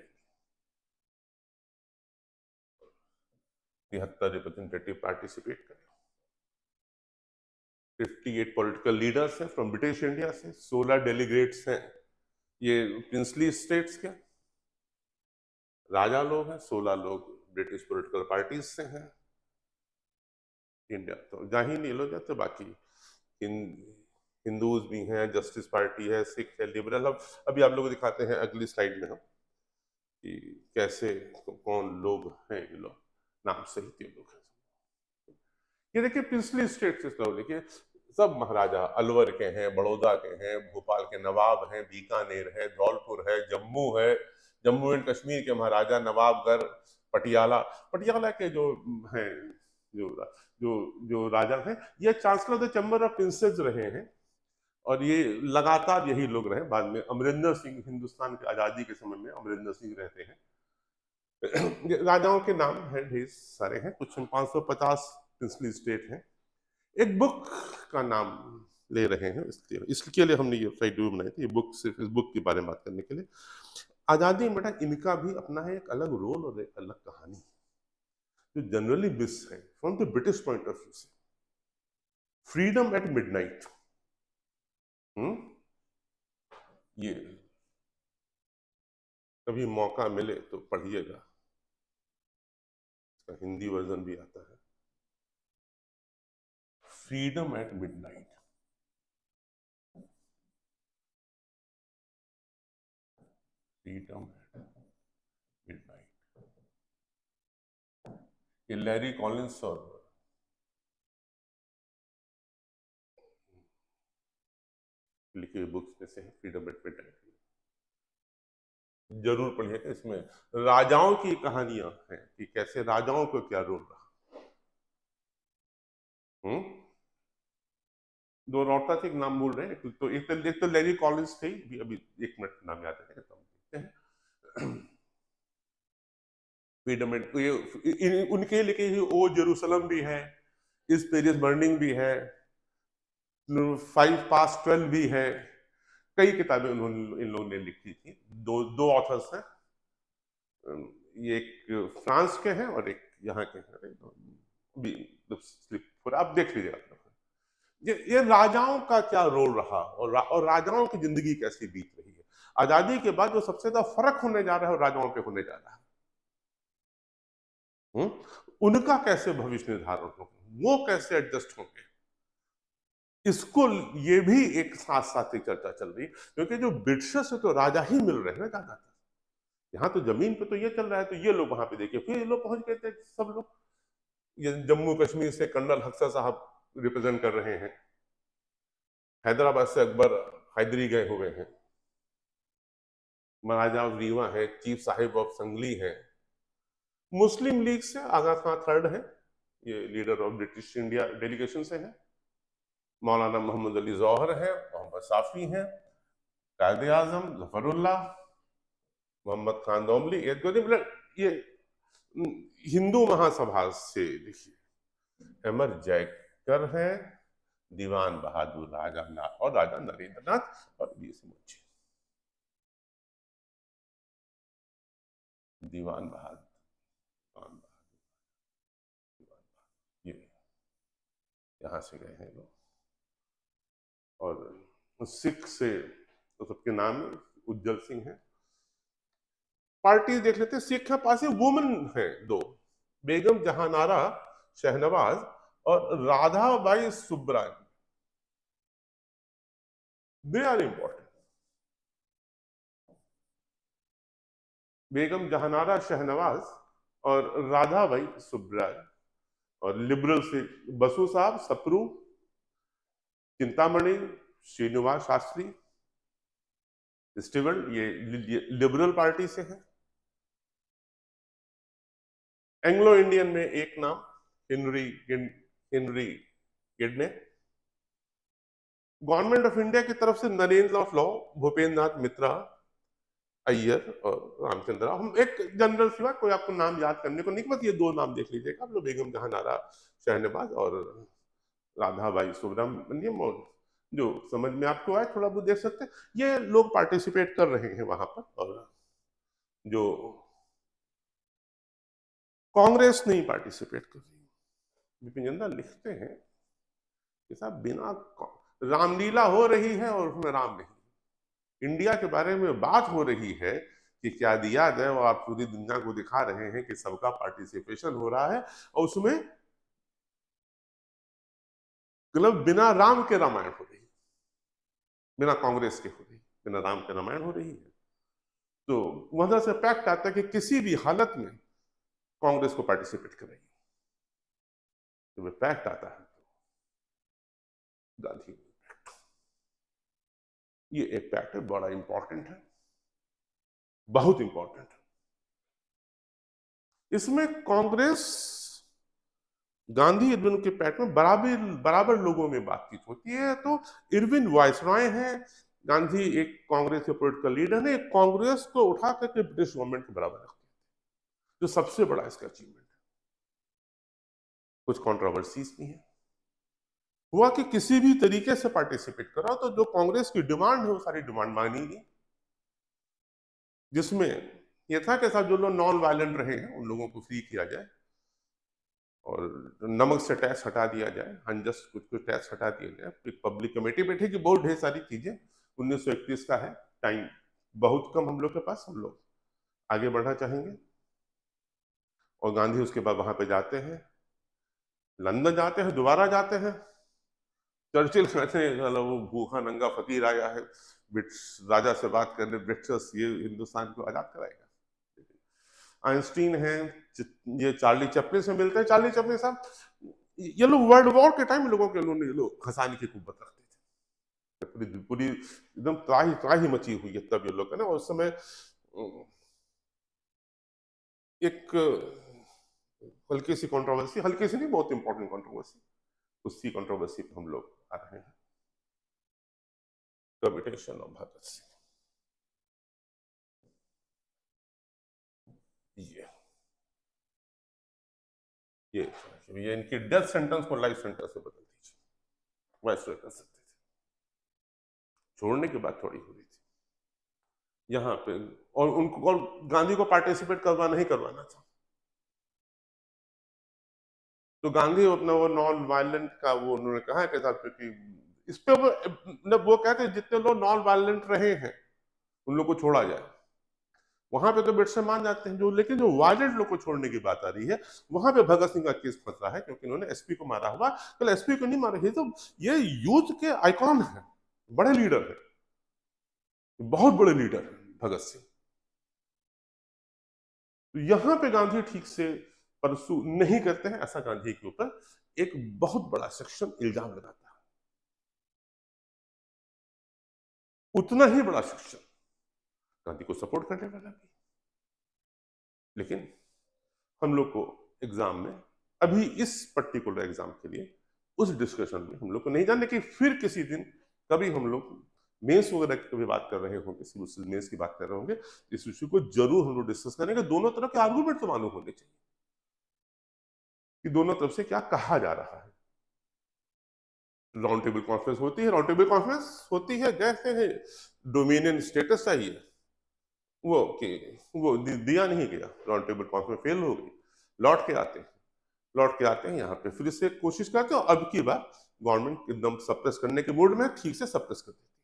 तिहत्तर रिप्रेजेंटेटिव पार्टिसिपेट करें 58 पॉलिटिकल लीडर्स हैं फ्रॉम ब्रिटिश इंडिया से 16 डेलीग्रेट्स हैं ये प्रिंसली स्टेट्स क्या राजा लोग हैं सोलह लोग ब्रिटिश पॉलिटिकल पार्टीज से हैं इंडिया तो जहाँ नहीं लोग तो बाकी हिंदूज भी हैं जस्टिस पार्टी है सिख है लिबरल हम अभी आप लोग दिखाते हैं अगली स्लाइड में हम कि कैसे कौन लोग हैं ये लोग नाम से ही लोग हैं ये देखिए प्रिंसली स्टेट सिस्टम देखिए सब महाराजा अलवर के हैं बड़ौदा के हैं भोपाल के नवाब हैं बीकानेर है धौलपुर है जम्मू है जम्मू एंड कश्मीर के महाराजा नवाबगढ़ पटियाला पटियाला के जो हैं जो जो जो राजा हैं ये chancellor the chamber of princes रहे हैं और ये लगातार यही लोग रहे बाद में अमरिंदर सिंह हिंदुस्तान की आज़ादी के समय में अमरिंदर सिंह रहते हैं राजाओं के नाम हैं ढेर सारे हैं कुछ पाँच सौ पचास प्रिंसली स्टेट हैं एक बुक का नाम ले रहे हैं इसलिए इसके लिए हमने ये वेबसाइट बनाई थी ये बुक सिर्फ इस बुक के बारे में बात करने के लिए आज़ादी बेटा इनका भी अपना है एक अलग रोल और एक अलग कहानी जो जनरली मिस है from the British point of view से फ्रीडम एट मिड नाइट ये कभी मौका मिले तो पढ़िएगा हिंदी वर्जन भी आता है freedom at midnight. Freedom at ये लैरी कॉलिंस और लिखी हुई बुक्स में से है फ्रीडम एट मिडनाइट जरूर पढ़िए इसमें राजाओं की कहानियां हैं कि कैसे राजाओं को क्या रोल रहा हम्म दो नौता थे एक नाम बोल रहे हैं तो एक तो एक तो लेरी कॉलिंस थे भी अभी एक मिनट नाम याद है तो देखते हैं मिनट ये उनके लिखे ही ओ जेरूसलम भी है इस पेरियस बर्निंग भी है फाइव पास ट्वेल्व भी है कई किताबें उन्होंने इन लोगों ने लिखी थी दो दो ऑथर्स हैं ये एक फ्रांस के हैं और एक यहाँ के हैं स्लिप मतलब आप देख लीजिएगा ये ये राजाओं का क्या रोल रहा और रा, और राजाओं की जिंदगी कैसी बीत रही है आजादी के बाद जो सबसे ज्यादा फर्क होने जा रहा है राजाओं पे होने जा रहा है हुँ? उनका कैसे भविष्य निर्धारण होगा वो कैसे एडजस्ट होंगे इसको ये भी एक साथ साथ ही चर्चा चल रही है क्योंकि जो ब्रिटिश से तो राजा ही मिल रहे हैं ना ज्यादातर यहाँ तो जमीन पे तो ये चल रहा है तो ये लोग वहां पे देखे फिर ये लोग पहुंच गए थे सब लोग ये जम्मू कश्मीर से कर्नल हक्सर साहब रिप्रेजेंट कर रहे हैं हैदराबाद से अकबर हैदरी गए हुए हैं महाराजा रीवा है चीफ साहिब ऑफ संगली है मुस्लिम लीग से आगा खां थर्ड है ये leader of British India delegation से है मौलाना मोहम्मद अली जौहर है मोहम्मद साफी है कायद आजम जफरुल्ला मोहम्मद खान दोमली ये ये हिंदू महासभा से देखिए अमर जैक कर हैं दीवान बहादुर राजा नाथ और राजा नरेंद्र नाथ और बी मुंशी दीवान बहादुर यहां बहादुर दीवान ये से गए हैं लोग और सिख से तो सबके नाम उज्जवल सिंह है पार्टी देख लेते सिख के पास वुमन है दो बेगम जहानारा शहनवाज और Radha Bai Subbarayan they are important Begum Jahanara Shahnawaz और राधा बाई सुब्रानी और लिबरल से बसु साहब सप्रू चिंतामणि श्रीनिवास शास्त्री स्टीवन ये लिबरल पार्टी से है एंग्लो इंडियन में एक नाम हेनरी हेनरी किड ने गवर्नमेंट ऑफ इंडिया की तरफ से नरेंद्र ऑफ लॉ भूपेंद्र नाथ मित्रा अय्यर और रामचंद्र हम एक जनरल सिवा कोई आपको नाम याद करने को नहीं बस ये दो नाम देख लीजिएगा आप लोग बेगम जहां नारा शहनबाज और राधाबाई सुब्रमण्यम और जो समझ में आपको आए थोड़ा बहुत देख सकते हैं ये लोग पार्टिसिपेट कर रहे हैं वहां पर और जो कांग्रेस नहीं पार्टिसिपेट कर विपिन चंद्र लिखते हैं कि साहब बिना रामलीला हो रही है और उसमें राम नहीं इंडिया के बारे में बात हो रही है कि क्या दिया है वो आप पूरी दुनिया को दिखा रहे हैं कि सबका पार्टिसिपेशन हो रहा है और उसमें मतलब बिना राम के रामायण हो रही बिना कांग्रेस के हो रही बिना राम के रामायण हो रही है तो वहां से पैक्ट आता है कि किसी भी हालत में कांग्रेस को पार्टिसिपेट करेंगे जब तो इम्पैक्ट आता है गांधी ये एक फैक्टर बड़ा इंपॉर्टेंट है बहुत इंपॉर्टेंट है इसमें कांग्रेस गांधी इरविन के पैट में बराबर बराबर लोगों में बातचीत होती है तो इरविन रॉय है गांधी एक कांग्रेस के पोलिटिकल लीडर है कांग्रेस को उठा करके ब्रिटिश गवर्नमेंट के बराबर रखते हैं जो सबसे बड़ा इसका अचीवमेंट कुछ कॉन्ट्रोवर्सीज भी हैं हुआ कि किसी भी तरीके से पार्टिसिपेट करा तो जो कांग्रेस की डिमांड है वो सारी डिमांड मांगी गई जिसमें यह था कि साहब जो लोग नॉन वायलेंट रहे हैं उन लोगों को फ्री किया जाए और नमक से टैक्स हटा दिया जाए अनजस्ट कुछ कुछ टैक्स हटा दिया जाए एक पब्लिक कमेटी बैठी बहुत ढेर सारी चीजें उन्नीस का है टाइम बहुत कम हम लोग के पास हम लोग आगे बढ़ना चाहेंगे और गांधी उसके बाद वहां पे जाते हैं लंदन जाते हैं दोबारा जाते हैं चर्चिल कहते हैं चलो वो भूखा नंगा फकीर आया है ब्रिट्स राजा से बात करने ब्रिटिशर्स ये हिंदुस्तान को आज़ाद कराएगा आइंस्टीन है ये चार्ली चपलिन से मिलते हैं चार्ली चपलिन साहब ये लोग वर्ल्ड वॉर के टाइम लोगों के उन्होंने लो खसाने की कुब्बत रखते थे पूरी पूरी एकदम त्राही त्राही मची हुई है तब ये लोग है ना उस समय एक हल्की सी कंट्रोवर्सी हल्की सी नहीं बहुत इंपॉर्टेंट कंट्रोवर्सी उसी कंट्रोवर्सी पर हम लोग आ रहे हैं ग्रेविटेशन ऑफ भारत से ये ये ये इनकी डेथ सेंटेंस को लाइफ सेंटेंस से बदल दीजिए वैसे कर सकते थे छोड़ने की बात थोड़ी हो रही थी यहाँ पे और उनको और गांधी को पार्टिसिपेट करवा नहीं करवाना था तो गांधी अपना वो नॉन वायलेंट का वो उन्होंने कहा कि साहब क्योंकि इस पर वो मतलब वो कहते जितने लोग नॉन वायलेंट रहे हैं उन लोग को छोड़ा जाए वहां पे तो बिरसा मान जाते हैं जो लेकिन जो वायलेंट लोग को छोड़ने की बात आ रही है वहां पे भगत सिंह का केस रहा है क्योंकि उन्होंने एसपी को मारा हुआ कल तो एसपी को नहीं मारा तो ये यूथ के आइकॉन है बड़े लीडर है बहुत बड़े लीडर है भगत सिंह तो यहां पे गांधी ठीक से परसू नहीं करते हैं ऐसा गांधी के ऊपर एक बहुत बड़ा सेक्शन इल्जाम लगाता है उतना ही बड़ा सेक्शन गांधी को सपोर्ट करने वाला भी लेकिन हम लोग को एग्जाम में अभी इस पर्टिकुलर एग्जाम के लिए उस डिस्कशन में हम लोग को नहीं जान लेकिन फिर किसी दिन कभी हम लोग मेंस वगैरह की कभी बात कर रहे होंगे सिविल मेंस की बात कर रहे होंगे इस इश्यू को जरूर हम लोग डिस्कस करेंगे दोनों तरफ के आर्गूमेंट तो मालूम होने चाहिए दोनों तरफ से क्या कहा जा रहा है राउंड टेबल कॉन्फ्रेंस होती है राउंड टेबल कॉन्फ्रेंस होती है जैसे है डोमिनियन स्टेटस चाहिए वो कि वो दिया नहीं गया राउंड टेबल कॉन्फ्रेंस फेल हो गई लौट के आते हैं लौट के आते हैं यहाँ पे फिर से कोशिश करते हैं अब की बार गवर्नमेंट एकदम सप्रेस करने के मूड में ठीक से सप्रेस कर देती है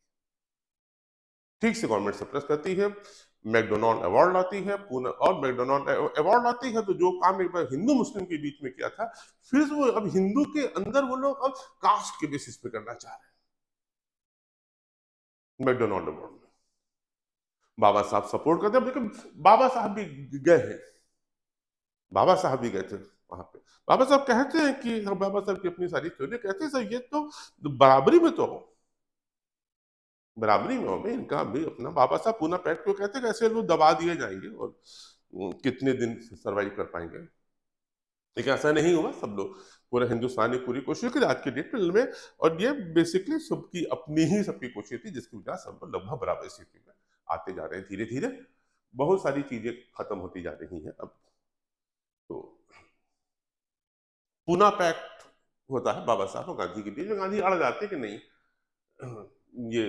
ठीक से गवर्नमेंट सप्रेस करती है मैकडोनॉल्ड अवार्ड लाती है पुणे और मैकडोनॉल्ड अवार्ड लाती है तो जो काम एक बार हिंदू मुस्लिम के बीच में किया था फिर वो अब हिंदू के अंदर वो लोग अब कास्ट के बेसिस पे करना चाह रहे हैं मैकडोनॉल्ड अवार्ड में बाबा साहब सपोर्ट करते हैं बाबा साहब भी गए हैं बाबा साहब भी गए थे वहां पे बाबा साहब कहते हैं कि हाँ, बाबा साहब की अपनी सारी थ्योरी कहते हैं सर ये तो बराबरी में तो हो बराबरी में होंगे इनका भी अपना बाबा साहब पूना पैट को कहते हैं कैसे लोग दबा दिए जाएंगे और कितने दिन सर्वाइव कर पाएंगे लेकिन ऐसा नहीं हुआ सब लोग पूरा हिंदुस्तान ने पूरी कोशिश की आज के डेट में और ये बेसिकली सबकी अपनी ही सबकी कोशिश थी जिसकी वजह सब लगभग बराबर स्थिति में आते जा रहे हैं धीरे धीरे बहुत सारी चीजें खत्म होती जा रही हैं अब तो पूना पैक्ट होता है बाबा साहब और गांधी के बीच में गांधी अड़ जाते कि नहीं ये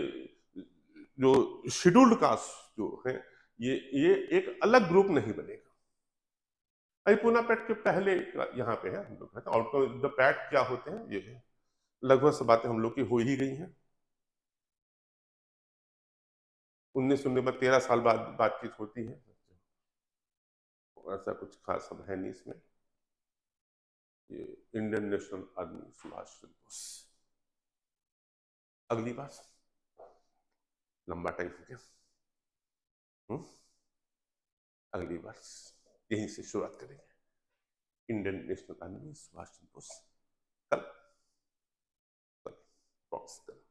जो शेड्यूल्ड कास्ट जो है ये ये एक अलग ग्रुप नहीं बनेगा अरिपुना पैट के पहले यहाँ पे है हम लोग आउटकम द पैट क्या होते हैं ये लगभग सब बातें हम लोग की हो ही गई हैं उन्नीस सौ नब्बे तेरह साल बाद बातचीत होती है ऐसा कुछ खास सब है नहीं इसमें ये Indian National Army Subhas Chandra Bose अगली बात लंबा टाइम हो गया हम्म? अगली बार यहीं से शुरुआत करेंगे Indian National Army Subhas Chandra Bose कल बॉक्स कल